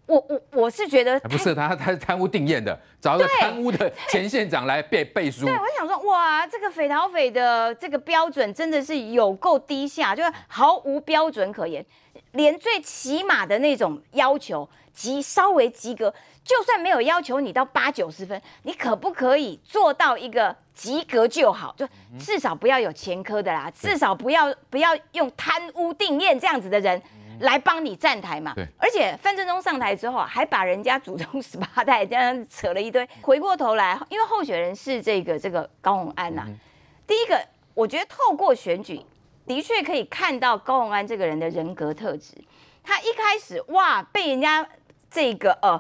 我我我是觉得不是涉他是贪污定验的，找个贪污的前县长来背背书。对，我想说，哇，这个匪逃匪的这个标准真的是有够低下，就是毫无标准可言，连最起码的那种要求及稍微及格。就算没有要求你到八九十分，你可不可以做到一个及格就好？就至少不要有前科的啦，至少不要不要用贪污、定验这样子的人来帮你站台嘛。而且范振中上台之后，还把人家祖宗 [LAUGHS] 十八代这样扯了一堆。回过头来，因为候选人是这个这个高鸿安呐，第一个我觉得透过选举的确可以看到高鸿安这个人的人格特质。他一开始哇，被人家这个呃。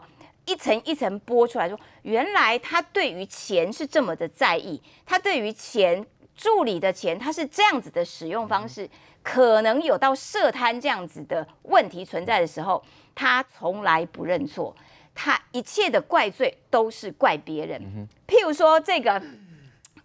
一层一层播出来说，原来他对于钱是这么的在意，他对于钱助理的钱，他是这样子的使用方式，可能有到涉贪这样子的问题存在的时候，他从来不认错，他一切的怪罪都是怪别人。譬如说这个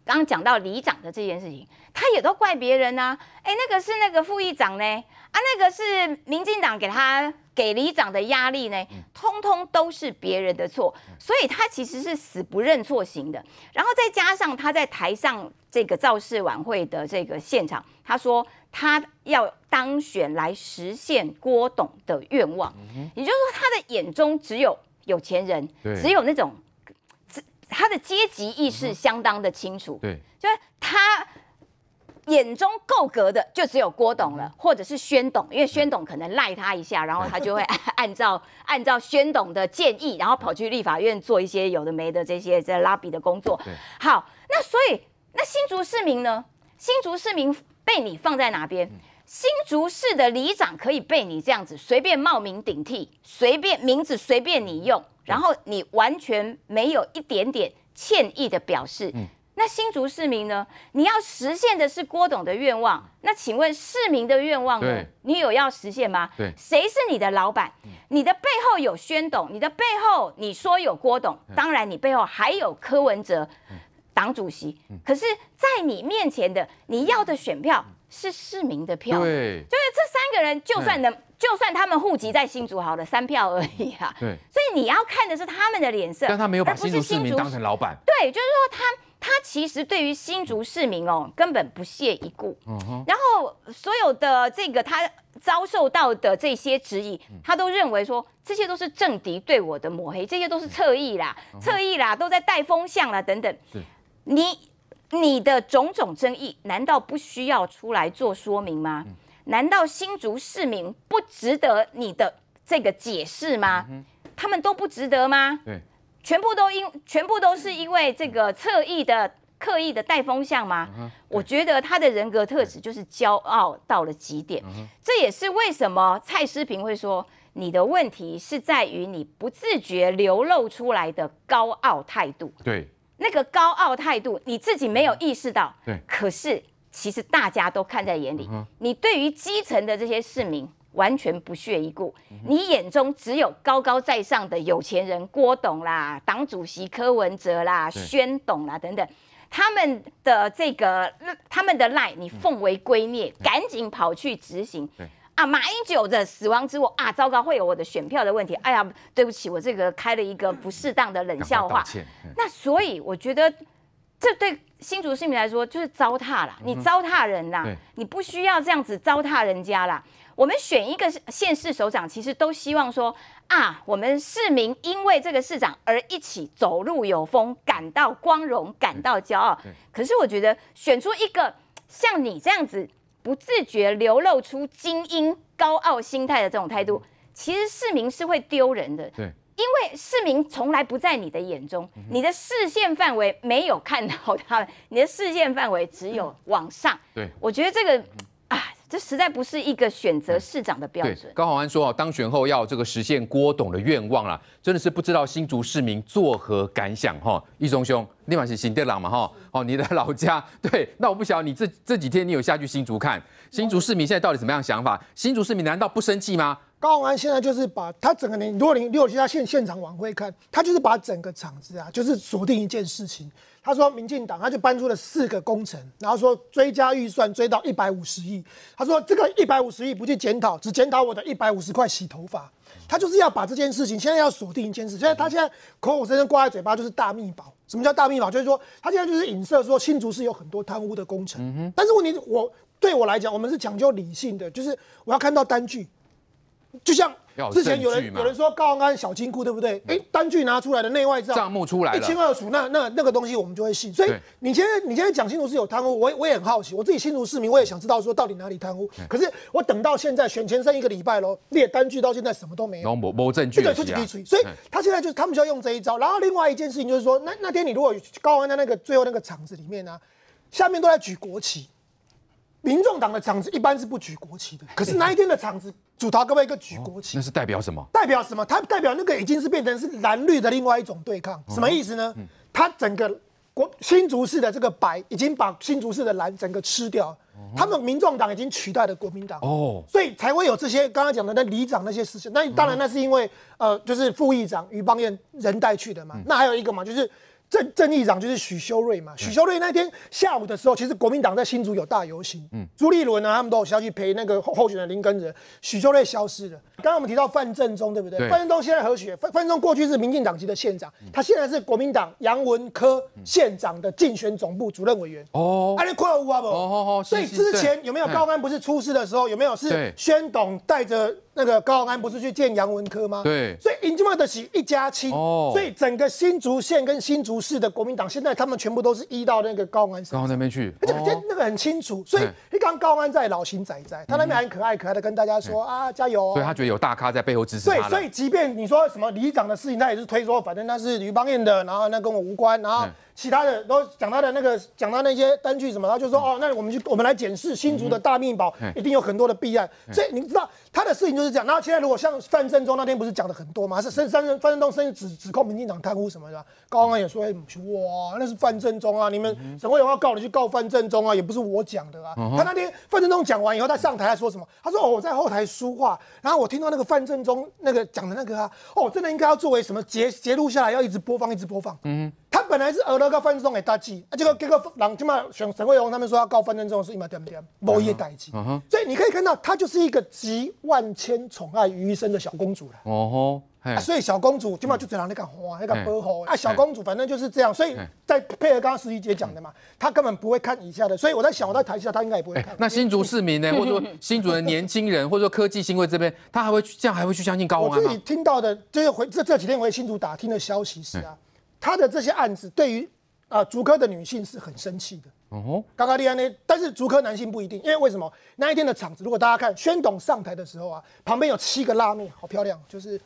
刚刚讲到里长的这件事情，他也都怪别人呐。哎，那个是那个副议长呢？啊，那个是民进党给他给里长的压力呢，通通都是别人的错，所以他其实是死不认错型的。然后再加上他在台上这个造势晚会的这个现场，他说他要当选来实现郭董的愿望，也就是说他的眼中只有有钱人，只有那种，他的阶级意识相当的清楚，对，就是他。眼中够格的就只有郭董了，或者是宣董，因为宣董可能赖他一下，[LAUGHS] 然后他就会 [LAUGHS] 按照按照宣董的建议，然后跑去立法院做一些有的没的这些在拉比的工作。好，那所以那新竹市民呢？新竹市民被你放在哪边？新竹市的里长可以被你这样子随便冒名顶替，随便名字随便你用，然后你完全没有一点点歉意的表示。那新竹市民呢？你要实现的是郭董的愿望，那请问市民的愿望呢？你有要实现吗？对，谁是你的老板？你的背后有宣董，你的背后你说有郭董，当然你背后还有柯文哲，党主席。可是，在你面前的，你要的选票是市民的票，对，就是这三个人，就算能，就算他们户籍在新竹，好了，三票而已啊。对，所以你要看的是他们的脸色，但他没有把新竹市民当成老板，对，就是说他。他其实对于新竹市民哦，根本不屑一顾。嗯哼，然后所有的这个他遭受到的这些质疑，他都认为说这些都是政敌对我的抹黑，这些都是侧翼啦，侧翼啦，都在带风向啦等等。你你的种种争议，难道不需要出来做说明吗？难道新竹市民不值得你的这个解释吗？他们都不值得吗？对。全部都因全部都是因为这个刻意的刻意的带风向吗？我觉得他的人格特质就是骄傲到了极点。这也是为什么蔡思平会说你的问题是在于你不自觉流露出来的高傲态度。对，那个高傲态度你自己没有意识到。对，可是其实大家都看在眼里。你对于基层的这些市民。完全不屑一顾，你眼中只有高高在上的有钱人郭董啦、党主席柯文哲啦、宣董啦等等，他们的这个他们的赖你奉为圭臬，赶紧跑去执行。啊，马英九的死亡之握啊，糟糕，会有我的选票的问题。哎呀，对不起，我这个开了一个不适当的冷笑话。那所以我觉得这对新竹市民来说就是糟蹋了，你糟蹋人呐，你不需要这样子糟蹋人家啦。我们选一个县市首长，其实都希望说啊，我们市民因为这个市长而一起走路有风，感到光荣，感到骄傲。可是我觉得选出一个像你这样子，不自觉流露出精英高傲心态的这种态度，其实市民是会丢人的。对，因为市民从来不在你的眼中，你的视线范围没有看到他们，你的视线范围只有往上。对，我觉得这个。这实在不是一个选择市长的标准。高宏安说：“哦，当选后要这个实现郭董的愿望了，真的是不知道新竹市民作何感想。”哈，易中兄，你马是新店郎嘛？哈，哦，你的老家。对，那我不晓得你这这几天你有下去新竹看新竹市民现在到底什么样的想法？新竹市民难道不生气吗？高宏安现在就是把他整个年，如果你如果去他现现场晚会看，他就是把整个场子啊，就是锁定一件事情。他说：“民进党，他就搬出了四个工程，然后说追加预算追到一百五十亿。他说这个一百五十亿不去检讨，只检讨我的一百五十块洗头发。他就是要把这件事情现在要锁定一件事，现在他现在口口声声挂在嘴巴就是大密保。什么叫大密保？就是说他现在就是影射说新竹是有很多贪污的工程。但是问题我对我来讲，我们是讲究理性的，就是我要看到单据，就像。”之前有人有人说高安小金库对不对？哎，单据拿出来的内外账账目出来一清二楚，那那那个东西我们就会信。所以你现在你现在讲清楚是有贪污，我我也很好奇，我自己新竹市民我也想知道说到底哪里贪污。可是我等到现在选前三一个礼拜喽，列单据到现在什么都没有，对，出无证据，所以他现在就是他们需要用这一招。然后另外一件事情就是说，那那天你如果高安在那个最后那个场子里面呢，下面都在举国旗。民众党的场子一般是不举国旗的，可是那一天的场子，主陶各位一个举国旗，那是代表什么？代表什么？它代表那个已经是变成是蓝绿的另外一种对抗，什么意思呢？它整个国新竹市的这个白已经把新竹市的蓝整个吃掉，他们民众党已经取代了国民党，哦，所以才会有这些刚刚讲的那里长那些事情。那当然那是因为呃，就是副议长于邦彦人带去的嘛。那还有一个嘛，就是。郑郑议长就是许修睿嘛？许修睿那天下午的时候，其实国民党在新竹有大游行，嗯，朱立伦呢，他们都有消去陪那个候选人林根仁，许修睿消失了。刚刚我们提到范振中，对不对？范振中现在何许？范振中过去是民进党籍的县长，他现在是国民党杨文科县长的竞选总部主任委员哦，安利快乐屋阿伯哦哦，所以之前有没有高安不是出事的时候有没有是宣董带着？那个高安不是去见杨文科吗？对，所以尹金茂的马是一家亲，所以整个新竹县跟新竹市的国民党，现在他们全部都是依到那个高安，高安那边去，而且那个很清楚。所以，一刚高安在老型仔在，他那边很可爱可爱的跟大家说啊，加油！所以他觉得有大咖在背后支持。对，所以即便你说什么李长的事情，他也是推说，反正那是吕邦彦的，然后那跟我无关，然后。其他的，都讲他的那个，讲他那些单据什么，他就说哦，那我们去，我们来检视新竹的大密宝，一定有很多的弊案。所以你们知道他的事情就是这样。然后现在如果像范振中那天不是讲的很多吗？是甚至范振东甚至指指控民进党贪污什么的，高安也说哎、哇，那是范振中啊，你们么有要告你去告范振中啊，也不是我讲的啊。他那天范振中讲完以后，他上台还说什么？他说哦，我在后台说话，然后我听到那个范振中那个讲的那个啊，哦，真的应该要作为什么截截录下来，要一直播放，一直播放。嗯，他本来是呃。这个分赃给他记啊！这个这个人，今嘛像沈慧荣他们说要告分赃这种事情嘛，点不对？无一代志。所以你可以看到，她就是一个集万千宠爱于一身的小公主了。哦吼，所以小公主今嘛就只能那个花，那个歌喉。啊，小公主反正就是这样。所以在配合刚刚十一姐讲的嘛，她根本不会看以下的。所以我在想，我在台下，她应该也不会看。那新竹市民呢，或者说新竹的年轻人，或者说科技新贵这边，他还会这样还会去相信高我自己听到的就是回这这几天回新竹打听的消息是啊。他的这些案子对于啊足科的女性是很生气的。哦，哼，高嘉莉呢，但是足科男性不一定，因为为什么那一天的场子，如果大家看宣董上台的时候啊，旁边有七个拉面，好漂亮，就是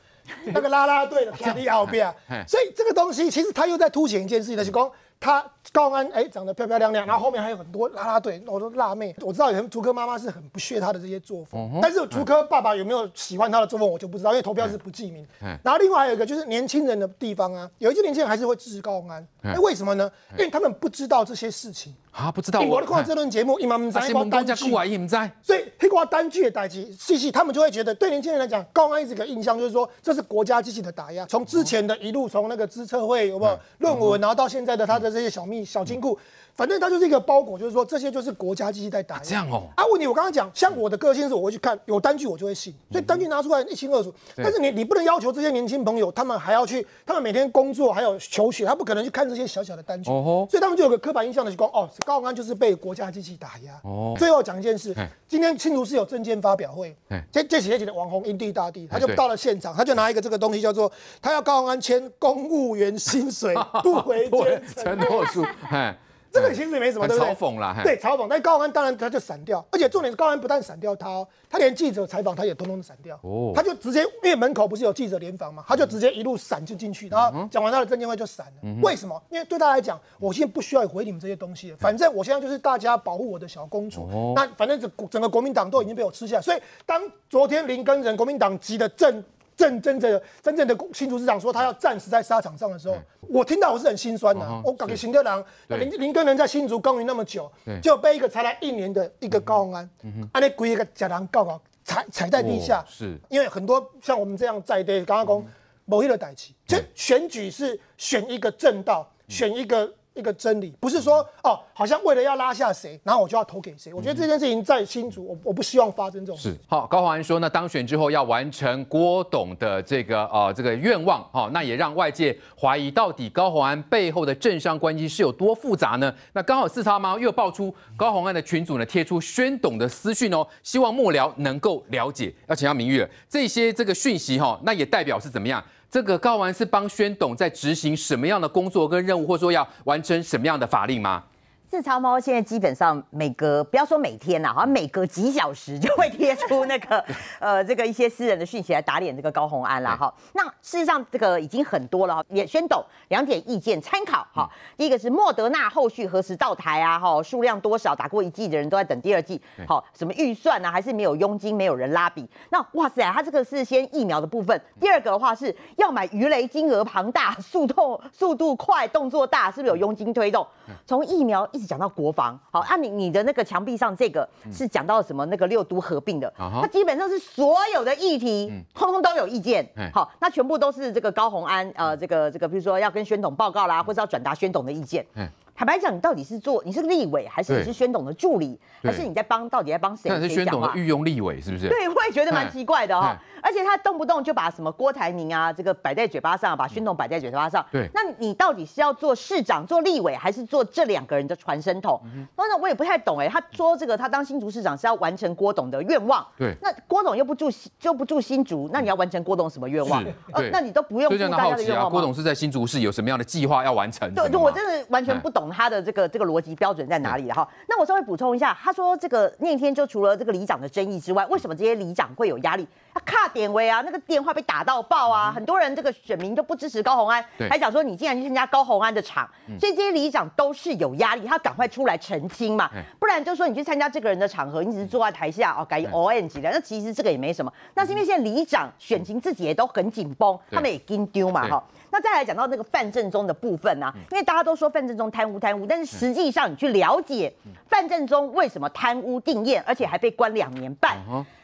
那个拉拉队的漂 [LAUGHS] 亮。所以这个东西其实他又在凸显一件事情，就是讲。她高安哎长得漂漂亮亮，然后后面还有很多拉拉队，好多辣妹。我知道有竹科妈妈是很不屑她的这些作风，但是竹科爸爸有没有喜欢她的作风，我就不知道，因为投票是不记名。然后另外还有一个就是年轻人的地方啊，有一些年轻人还是会支持高安，哎，为什么呢？因为他们不知道这些事情。啊，不知道我。的看这轮节目，伊姆在黑瓜单据，伊姆在，所以黑瓜单据也代击，细细他们就会觉得，对年轻人来讲，高安一直个印象就是说，这是国家机器的打压，从之前的一路从那个资策会有没有论文，然后到现在的他的这些小秘小金库。反正它就是一个包裹，就是说这些就是国家机器在打压，这样哦。啊，问题我刚刚讲，像我的个性是，我会去看有单据我就会信，所以单据拿出来一清二楚。但是你你不能要求这些年轻朋友，他们还要去，他们每天工作还有求学，他不可能去看这些小小的单据。哦所以他们就有个刻板印象的光哦，高安就是被国家机器打压。哦。最后讲一件事，今天新竹是有证件发表会，这这节节的网红印地大地，他就到了现场，他就拿一个这个东西叫做他要高安签公务员薪水不回承诺书，哎。这个其实没什么，对不对？嘲讽了，对嘲讽。但高安当然他就闪掉，而且重点是高安不但闪掉他，他连记者采访他也通通的闪掉。哦，他就直接，因为门口不是有记者联防嘛，他就直接一路闪就进去，然后讲完他的证件会就闪了。为什么？因为对他来讲，我现在不需要回你们这些东西了，反正我现在就是大家保护我的小公主。那反正整整个国民党都已经被我吃下，所以当昨天林根仁国民党级的政真正的真正的新竹市长说他要战死在沙场上的时候，我听到我是很心酸的。我感觉行德郎、林林根人在新竹耕耘那么久，就被一个才来一年的一个高鸿安，安那跪一个假郎告啊，踩踩在地下。是，因为很多像我们这样在的，刚刚讲某一个代期，这选举是选一个正道，选一个。一个真理，不是说哦，好像为了要拉下谁，然后我就要投给谁。我觉得这件事情在新竹，我我不希望发生这种事。好，高鸿安说，那当选之后要完成郭董的这个啊这个愿望，哈，那也让外界怀疑到底高鸿安背后的政商关系是有多复杂呢？那刚好四叉猫又爆出高鸿安的群组呢贴出宣董的私讯哦，希望幕僚能够了解。要请到明玉了，这些这个讯息哈，那也代表是怎么样？这个告完是帮宣董在执行什么样的工作跟任务，或者说要完成什么样的法令吗？自嘲猫现在基本上每隔不要说每天啦，像每隔几小时就会贴出那个 [LAUGHS] 呃，这个一些私人的讯息来打脸这个高红安啦，哈。那事实上这个已经很多了哈，也宣抖，两点意见参考，哈。第一个是莫德纳后续何时到台啊，哈，数量多少？打过一季的人都在等第二季。好，什么预算呢？还是没有佣金，没有人拉比？那哇塞，他这个是先疫苗的部分。第二个的话是要买鱼雷，金额庞大，速度速度快，动作大，是不是有佣金推动？从疫苗。一直讲到国防，好，那你你的那个墙壁上这个是讲到什么？那个六都合并的，它基本上是所有的议题，通通都有意见，嗯，好，那全部都是这个高宏安，呃，这个这个，比如说要跟宣统报告啦，或是要转达宣统的意见，嗯。坦白讲，你到底是做你是立委还是你是宣董的助理，还是你在帮到底在帮谁？那是宣董的御用立委是不是？对，我也觉得蛮奇怪的哈。而且他动不动就把什么郭台铭啊这个摆在嘴巴上，把宣董摆在嘴巴上。对，那你到底是要做市长做立委，还是做这两个人的传声筒？那我也不太懂哎。他说这个他当新竹市长是要完成郭董的愿望。对，那郭董又不住就不住新竹，那你要完成郭董什么愿望？哦，那你都不用。所以让他好奇啊，郭董是在新竹市有什么样的计划要完成？对，我真的完全不懂。他的这个这个逻辑标准在哪里了哈？那我稍微补充一下，他说这个那天就除了这个里长的争议之外，为什么这些里长会有压力？他卡点位啊，那个电话被打到爆啊，很多人这个选民都不支持高红安，还讲说你竟然去参加高红安的场，所以这些里长都是有压力，他赶快出来澄清嘛，不然就是说你去参加这个人的场合，你只是坐在台下哦，改觉 all in 级的，那其实这个也没什么。那是因为现在里长选情自己也都很紧绷，他们也紧丢嘛哈。再来讲到那个范正中的部分啊，因为大家都说范正中贪污贪污，但是实际上你去了解范正中为什么贪污定验，而且还被关两年半，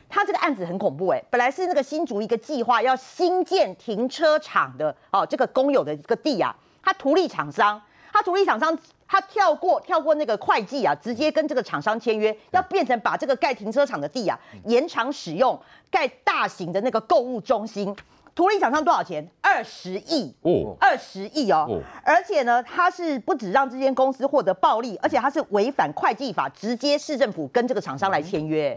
他这个案子很恐怖哎，本来是那个新竹一个计划要新建停车场的哦，这个公有的一个地啊，他图利厂商，他图利厂商，他跳过跳过那个会计啊，直接跟这个厂商签约，要变成把这个盖停车场的地啊延长使用，盖大型的那个购物中心。图灵厂商多少钱？二十亿，哦，二十亿哦，而且呢，他是不止让这间公司获得暴利，而且他是违反会计法，直接市政府跟这个厂商来签约。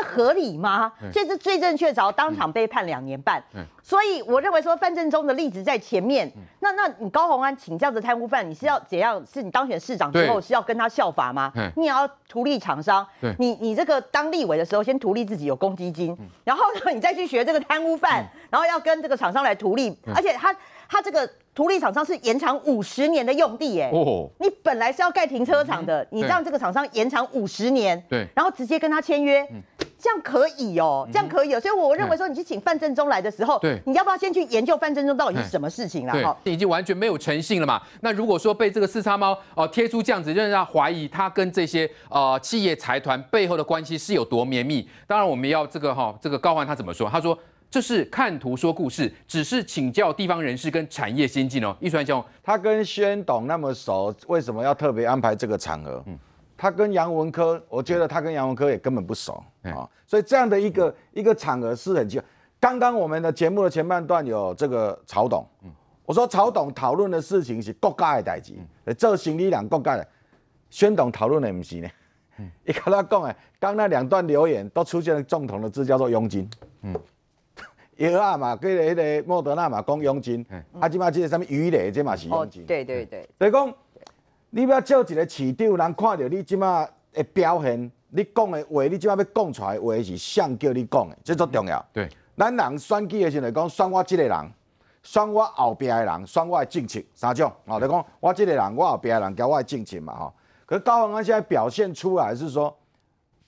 这合理吗？这是最正确，只要当场被判两年半。所以我认为说范正忠的例子在前面。那那你高鸿安请这样子贪污犯，你是要怎样？是你当选市长之后是要跟他效法吗？你也要图利厂商。你你这个当立委的时候先图利自己有公积金，然后呢你再去学这个贪污犯，然后要跟这个厂商来图利，而且他他这个图利厂商是延长五十年的用地耶。你本来是要盖停车场的，你让这个厂商延长五十年。对，然后直接跟他签约。这样可以哦，这样可以，哦，所以我认为说，你去请范振中来的时候，对，你要不要先去研究范振中到底是什么事情了哈？已经完全没有诚信了嘛？那如果说被这个四叉猫哦贴出这样子，让人怀疑他跟这些呃企业财团背后的关系是有多绵密？当然我们要这个哈，这个高环他怎么说？他说这是看图说故事，只是请教地方人士跟产业先进哦。预算局他跟宣董那么熟，为什么要特别安排这个场合？他跟杨文科，我觉得他跟杨文科也根本不熟啊，所以这样的一个一个场合是很奇怪。刚刚我们的节目的前半段有这个曹董，我说曹董讨论的事情是国家的代志，这做心两两国家的。宣董讨论的不是呢，他讲的？刚那两段留言都出现了共同的字，叫做佣金。嗯，有阿妈跟那个莫德纳嘛，讲佣金，阿芝麻记得什么鱼类，这嘛是佣金。哦，对对对，所以你要叫一个市场人看到你即马诶表现，你讲诶话，你即马要讲出来话是谁叫你讲诶，这足重要。对，咱人选举诶时阵讲选我即个人，选我后边诶人，选我诶政策，三种哦，就讲我即个人，我后边诶人，交我诶政策嘛吼。可高宏安现在表现出来是说，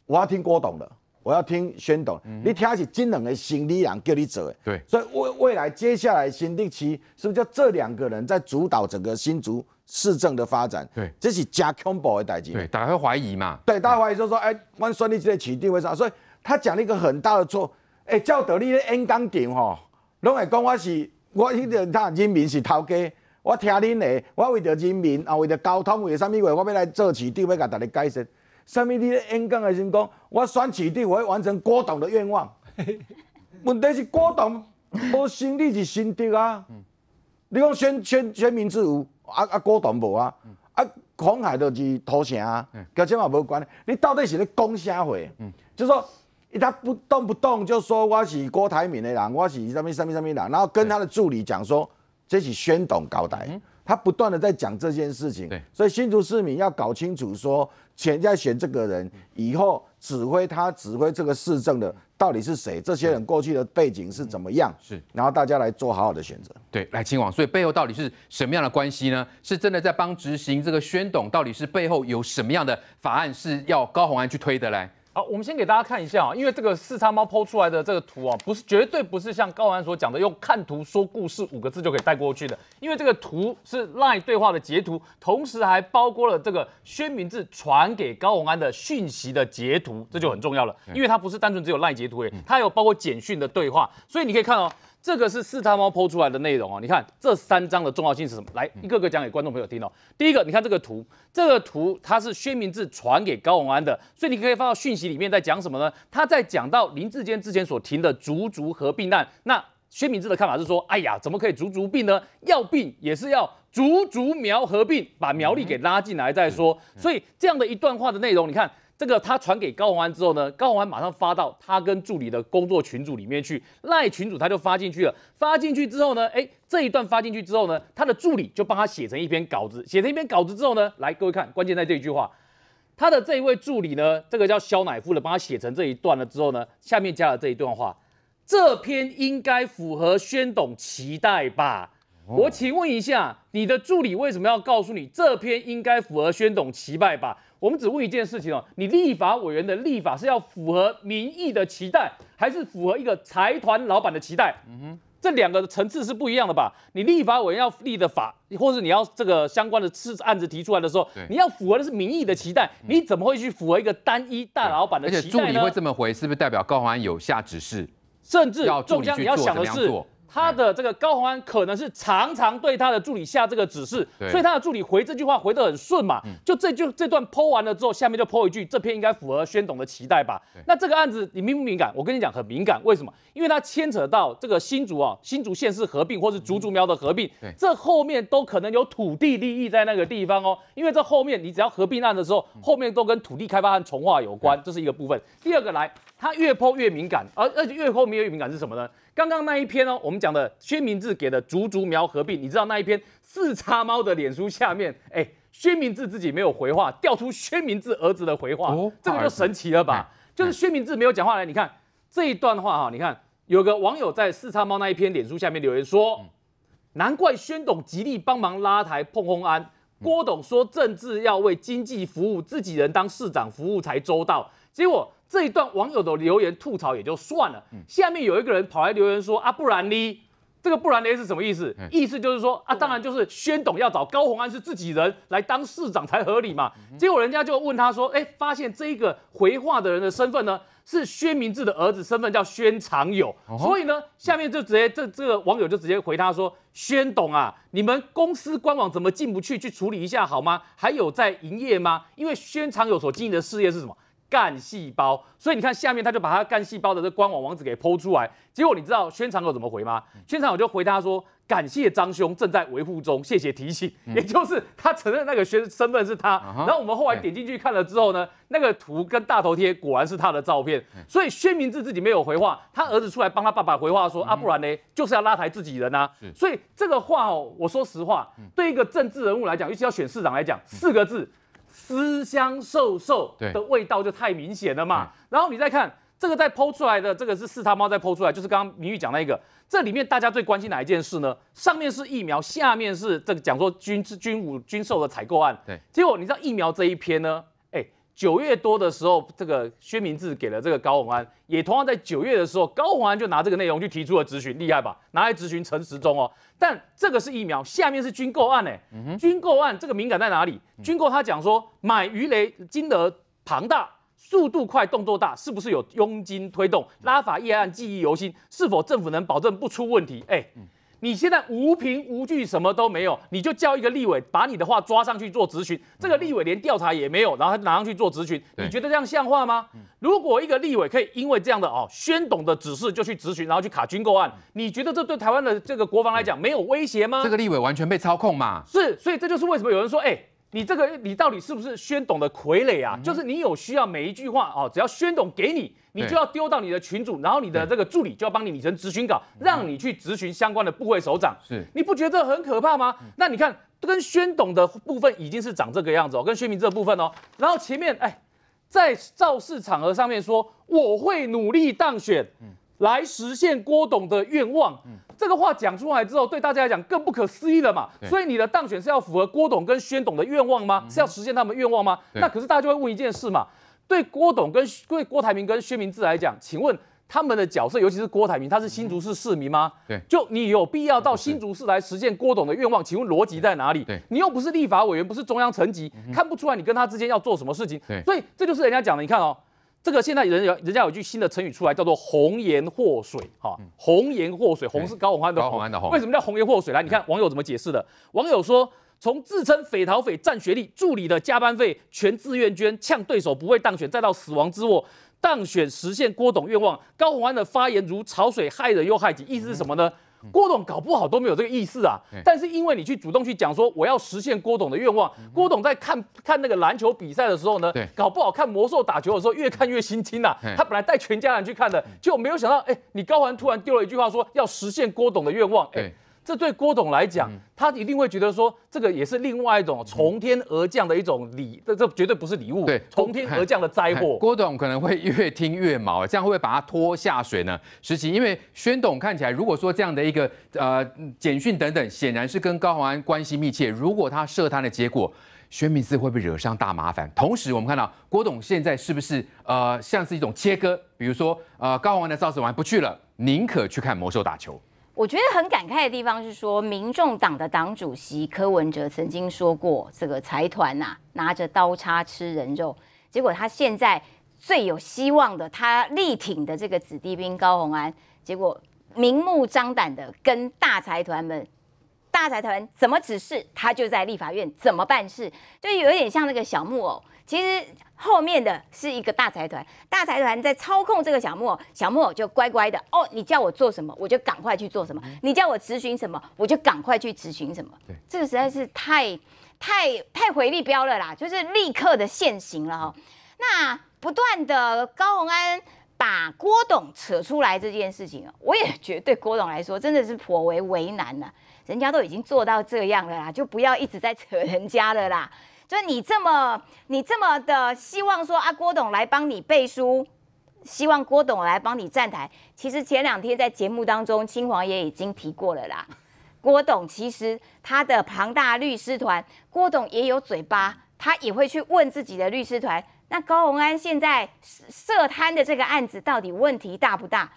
我要听郭董的。我要听宣导，你听是金两的行李人叫你走。对，所以未未来接下来新地区是不是叫这两个人在主导整个新竹市政的发展？对，这是加 combo 的代金。对，大家会怀疑嘛？对，大家怀疑就说，哎，关顺利今个取定为上，所以他讲了一个很大的错。哎，教导你的硬刚顶吼，拢会讲我是我，迄个那人民是头家，我听恁的，我为着人民，啊为着交通，为啥物话，我咪来做取定，要甲大家解释。上面你咧演讲的时阵讲，我选此地，我要完成郭董的愿望。[LAUGHS] 问题是郭董无心力是成得啊。你讲选选选民主无啊啊？郭董无啊啊？恐吓就是妥城啊，跟这嘛无关。你到底是咧讲先会？就说他不动不动就说我是郭台铭的人，我是什么什么什么人，然后跟他的助理讲说这是宣董交代。他不断的在讲这件事情，对，所以新竹市民要搞清楚说，前在选这个人以后指挥他指挥这个市政的到底是谁？这些人过去的背景是怎么样？是，然后大家来做好好的选择，对，来清网。所以背后到底是什么样的关系呢？是真的在帮执行这个宣董？到底是背后有什么样的法案是要高鸿安去推的来？好，我们先给大家看一下啊，因为这个四叉猫剖出来的这个图啊，不是绝对不是像高宏安所讲的用“看图说故事”五个字就可以带过去的，因为这个图是 LINE 对话的截图，同时还包括了这个宣明志传给高宏安的讯息的截图，这就很重要了，因为它不是单纯只有 LINE 截图，诶，它有包括简讯的对话，所以你可以看哦。这个是四大猫剖出来的内容哦，你看这三章的重要性是什么？来，一个个讲给观众朋友听哦。第一个，你看这个图，这个图它是薛明志传给高永安的，所以你可以放到讯息里面在讲什么呢？他在讲到林志坚之前所停的“竹竹合并案”，那薛明志的看法是说：“哎呀，怎么可以竹竹并呢？要并也是要竹竹苗合并，把苗栗给拉进来再说。”所以这样的一段话的内容，你看。这个他传给高洪安之后呢，高洪安马上发到他跟助理的工作群组里面去，赖群主他就发进去了。发进去之后呢，哎，这一段发进去之后呢，他的助理就帮他写成一篇稿子，写成一篇稿子之后呢，来各位看，关键在这一句话，他的这一位助理呢，这个叫肖乃夫的帮他写成这一段了之后呢，下面加了这一段话，这篇应该符合宣董期待吧。我请问一下，你的助理为什么要告诉你这篇应该符合宣董期待吧？我们只问一件事情哦，你立法委员的立法是要符合民意的期待，还是符合一个财团老板的期待？嗯哼，这两个层次是不一样的吧？你立法委员要立的法，或者你要这个相关的次案子提出来的时候，你要符合的是民意的期待，你怎么会去符合一个单一大老板的期待呢？而且助理会这么回，是不是代表高安有下指示？甚至要重理你要想的是。他的这个高鸿安可能是常常对他的助理下这个指示，所以他的助理回这句话回得很顺嘛。就这就这段剖完了之后，下面就剖一句，这篇应该符合宣董的期待吧。那这个案子你敏不敏感？我跟你讲很敏感，为什么？因为它牵扯到这个新竹啊，新竹县市合并，或是竹竹苗的合并，这后面都可能有土地利益在那个地方哦。因为这后面你只要合并案的时候，后面都跟土地开发和重化有关，这是一个部分。第二个来，他越剖越敏感，而而且越剖越敏感是什么呢？刚刚那一篇哦，我们讲的薛明志给的竹竹苗合并，你知道那一篇四叉猫的脸书下面，哎，薛明志自己没有回话，调出薛明志儿子的回话，这个就神奇了吧？就是薛明志没有讲话来，你看这一段话哈，你看有个网友在四叉猫那一篇脸书下面留言说，难怪薛董极力帮忙拉台碰轰安，郭董说政治要为经济服务，自己人当市长服务才周到，结果。这一段网友的留言吐槽也就算了，下面有一个人跑来留言说啊，不然呢？这个不然呢是什么意思？意思就是说啊，当然就是宣董要找高鸿安是自己人来当市长才合理嘛。结果人家就问他说，哎，发现这一个回话的人的身份呢，是宣明志的儿子，身份叫宣长友。所以呢，下面就直接这这个网友就直接回他说，宣董啊，你们公司官网怎么进不去？去处理一下好吗？还有在营业吗？因为宣长友所经营的事业是什么？干细胞，所以你看下面他就把他干细胞的这官网网址给剖出来，结果你知道宣传口怎么回吗？宣传口就回他说感谢张兄正在维护中，谢谢提醒。也就是他承认那个学 [LAUGHS] 身份是他。然后我们后来点进去看了之后呢，那个图跟大头贴果然是他的照片。所以薛明志自己没有回话，他儿子出来帮他爸爸回话说啊，不然呢就是要拉抬自己人呐。所以这个话哦，我说实话，对一个政治人物来讲，尤其要选市长来讲，四个字。私香瘦瘦的味道就太明显了嘛。然后你再看这个在剖出来的，这个是四叉猫在剖出来，就是刚刚明玉讲那一个。这里面大家最关心哪一件事呢？上面是疫苗，下面是这个讲说军军武军售的采购案。对，结果你知道疫苗这一篇呢？九月多的时候，这个薛明志给了这个高鸿安，也同样在九月的时候，高鸿安就拿这个内容去提出了质询，厉害吧？拿来质询陈时中哦。但这个是疫苗，下面是军购案哎。军购案这个敏感在哪里？军购他讲说买鱼雷金额庞大、速度快、动作大，是不是有佣金推动？拉法议案记忆犹新，是否政府能保证不出问题？哎。你现在无凭无据，什么都没有，你就叫一个立委把你的话抓上去做质询，这个立委连调查也没有，然后拿上去做质询，你觉得这样像话吗？如果一个立委可以因为这样的哦，宣董的指示就去质询，然后去卡军购案，你觉得这对台湾的这个国防来讲没有威胁吗？这个立委完全被操控嘛？是，所以这就是为什么有人说，哎，你这个你到底是不是宣董的傀儡啊？就是你有需要每一句话哦，只要宣董给你。你就要丢到你的群主，然后你的这个助理就要帮你拟成咨询稿，让你去咨询相关的部位首长。是，你不觉得很可怕吗？那你看，跟宣董的部分已经是长这个样子哦，跟宣明这部分哦，然后前面哎，在造势场合上面说我会努力当选，来实现郭董的愿望。这个话讲出来之后，对大家来讲更不可思议了嘛。所以你的当选是要符合郭董跟宣董的愿望吗？是要实现他们愿望吗？那可是大家就会问一件事嘛。对郭董跟对郭台铭跟薛明志来讲，请问他们的角色，尤其是郭台铭，他是新竹市市民吗？对，就你有必要到新竹市来实现郭董的愿望？请问逻辑在哪里？对，你又不是立法委员，不是中央层级，看不出来你跟他之间要做什么事情。对，所以这就是人家讲的，你看哦，这个现在人人家有一句新的成语出来，叫做“红颜祸水”哈，“红颜祸水”，红是高永安的红，为什么叫“红颜祸水”？来，你看网友怎么解释的？网友说。从自称匪逃匪占学历助理的加班费全自愿捐呛对手不会当选，再到死亡之握当选实现郭董愿望，高宏安的发言如潮水害人又害己，意思是什么呢？郭董搞不好都没有这个意思啊。但是因为你去主动去讲说我要实现郭董的愿望，郭董在看看那个篮球比赛的时候呢，搞不好看魔兽打球的时候越看越心惊呐。他本来带全家人去看的，就没有想到哎，你高安突然丢了一句话说要实现郭董的愿望，对。这对郭董来讲，他一定会觉得说，这个也是另外一种从天而降的一种礼，这这绝对不是礼物，从天而降的灾祸。郭董可能会越听越毛，这样会不会把他拖下水呢？实际因为宣董看起来，如果说这样的一个呃简讯等等，显然是跟高洪安关系密切。如果他涉贪的结果，宣明志会不会惹上大麻烦？同时，我们看到郭董现在是不是呃像是一种切割，比如说呃高洪安的造式，我不去了，宁可去看魔兽打球。我觉得很感慨的地方是说，民众党的党主席柯文哲曾经说过，这个财团呐拿着刀叉吃人肉，结果他现在最有希望的，他力挺的这个子弟兵高虹安，结果明目张胆的跟大财团们，大财团怎么指示他就在立法院怎么办事，就有点像那个小木偶。其实后面的是一个大财团，大财团在操控这个小木偶，小木偶就乖乖的哦，你叫我做什么，我就赶快去做什么；你叫我执行什么，我就赶快去执行什么。对，这个实在是太太太回力标了啦，就是立刻的现行了哈。那不断的高鸿安把郭董扯出来这件事情，我也觉得郭董来说真的是颇为为难了，人家都已经做到这样了啦，就不要一直在扯人家了啦。就你这么，你这么的希望说啊，郭董来帮你背书，希望郭董来帮你站台。其实前两天在节目当中，清华也已经提过了啦。[LAUGHS] 郭董其实他的庞大律师团，郭董也有嘴巴，他也会去问自己的律师团。那高洪安现在涉贪的这个案子到底问题大不大？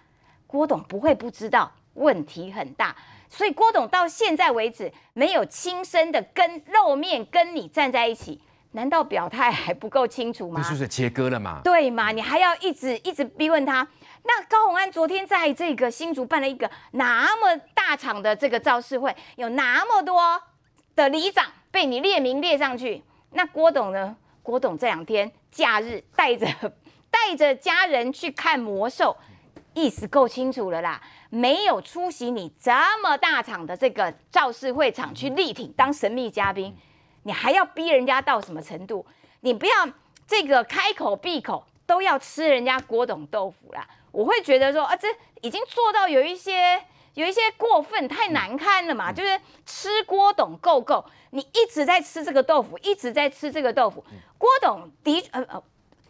郭董不会不知道，问题很大。所以郭董到现在为止没有亲身的跟露面，跟你站在一起，难道表态还不够清楚吗？就是切割了嘛？对嘛？你还要一直一直逼问他。那高鸿安昨天在这个新竹办了一个那么大场的这个造势会，有那么多的里长被你列名列上去，那郭董呢？郭董这两天假日带着带着家人去看魔兽。意思够清楚了啦，没有出席你这么大场的这个造势会场去力挺，当神秘嘉宾，你还要逼人家到什么程度？你不要这个开口闭口都要吃人家郭董豆腐啦，我会觉得说啊，这已经做到有一些有一些过分太难堪了嘛，就是吃郭董够够，你一直在吃这个豆腐，一直在吃这个豆腐，郭董的呃呃。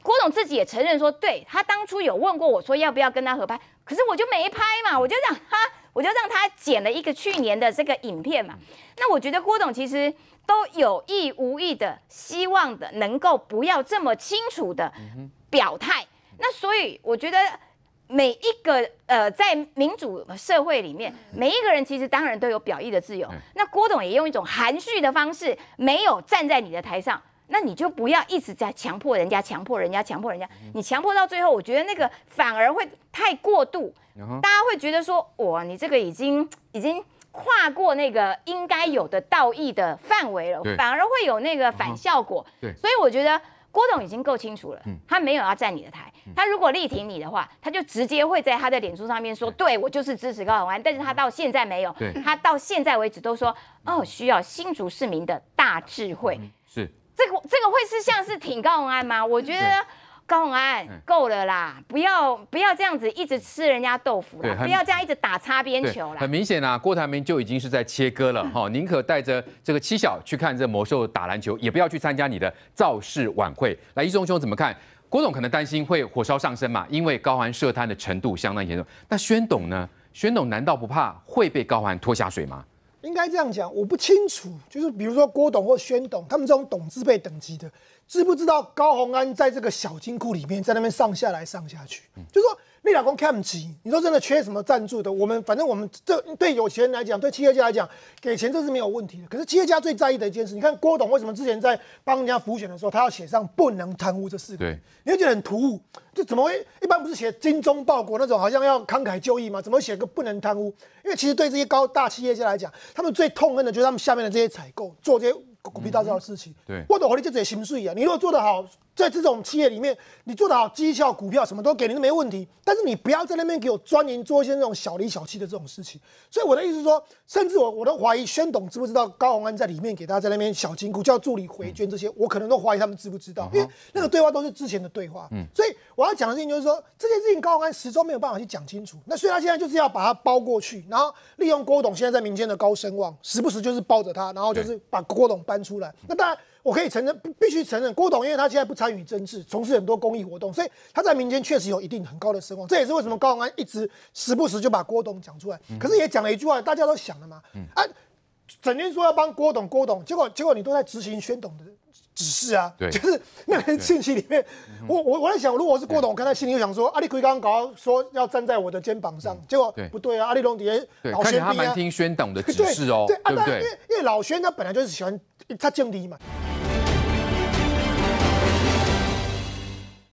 郭董自己也承认说，对他当初有问过我说要不要跟他合拍，可是我就没拍嘛，我就让他，我就让他剪了一个去年的这个影片嘛。那我觉得郭董其实都有意无意的希望的能够不要这么清楚的表态。那所以我觉得每一个呃在民主社会里面，每一个人其实当然都有表意的自由。那郭董也用一种含蓄的方式，没有站在你的台上。那你就不要一直在强迫人家，强迫人家，强迫人家。你强迫到最后，我觉得那个反而会太过度，大家会觉得说，我你这个已经已经跨过那个应该有的道义的范围了，反而会有那个反效果。所以我觉得郭董已经够清楚了，他没有要站你的台。他如果力挺你的话，他就直接会在他的脸书上面说，对我就是支持高雄安。但是他到现在没有，他到现在为止都说，哦，需要新竹市民的大智慧。是。这个这个会是像是挺高洪安吗？我觉得高洪安够了啦，不要不要这样子一直吃人家豆腐啦，不要这样一直打擦边球啦。很明显啊，郭台铭就已经是在切割了 [LAUGHS] 哈，宁可带着这个七小去看这魔兽打篮球，也不要去参加你的造势晚会。来，一中兄怎么看？郭总可能担心会火烧上身嘛，因为高安涉贪的程度相当严重。那宣董呢？宣董难道不怕会被高安拖下水吗？应该这样讲，我不清楚，就是比如说郭董或宣董，他们这种董资辈等级的，知不知道高宏安在这个小金库里面，在那边上下来上下去，就是说。你老公看不起，你说真的缺什么赞助的？我们反正我们这对有钱人来讲，对企业家来讲，给钱这是没有问题的。可是企业家最在意的一件事，你看郭董为什么之前在帮人家浮选的时候，他要写上不能贪污这四个字？你会觉得很突兀，这怎么会？一般不是写精忠报国那种，好像要慷慨就义吗？怎么写个不能贪污？因为其实对这些高大企业家来讲，他们最痛恨的就是他们下面的这些采购做这些骨皮大造的事情。对，我都和你这在心碎啊！你如果做得好。在这种企业里面，你做好绩效股票什么都给你都没问题，但是你不要在那边给我专营做一些那种小里小气的这种事情。所以我的意思是说，甚至我我都怀疑，宣董知不知道高鸿安在里面给大家在那边小金库叫助理回捐这些，我可能都怀疑他们知不知道，因为那个对话都是之前的对话。嗯，所以我要讲的事情就是说，这件事情高鸿安始终没有办法去讲清楚，那所以他现在就是要把它包过去，然后利用郭董现在在民间的高声望，时不时就是抱着他，然后就是把郭董搬出来。那当然。我可以承认，必须承认，郭董因为他现在不参与政治，从事很多公益活动，所以他在民间确实有一定很高的声望。这也是为什么高鸿安一直时不时就把郭董讲出来，可是也讲了一句话，大家都想了嘛，啊，整天说要帮郭董，郭董，结果结果你都在执行宣董的指示啊，对，就是那个信息里面，我我我在想，如果是郭董，我刚才心里又想说阿里葵刚刚搞说要站在我的肩膀上，结果不对啊，阿里龙下老宣，他蛮听宣董的 [LAUGHS] 指示哦，对不对？因为因为老宣他本来就是喜欢他降低嘛。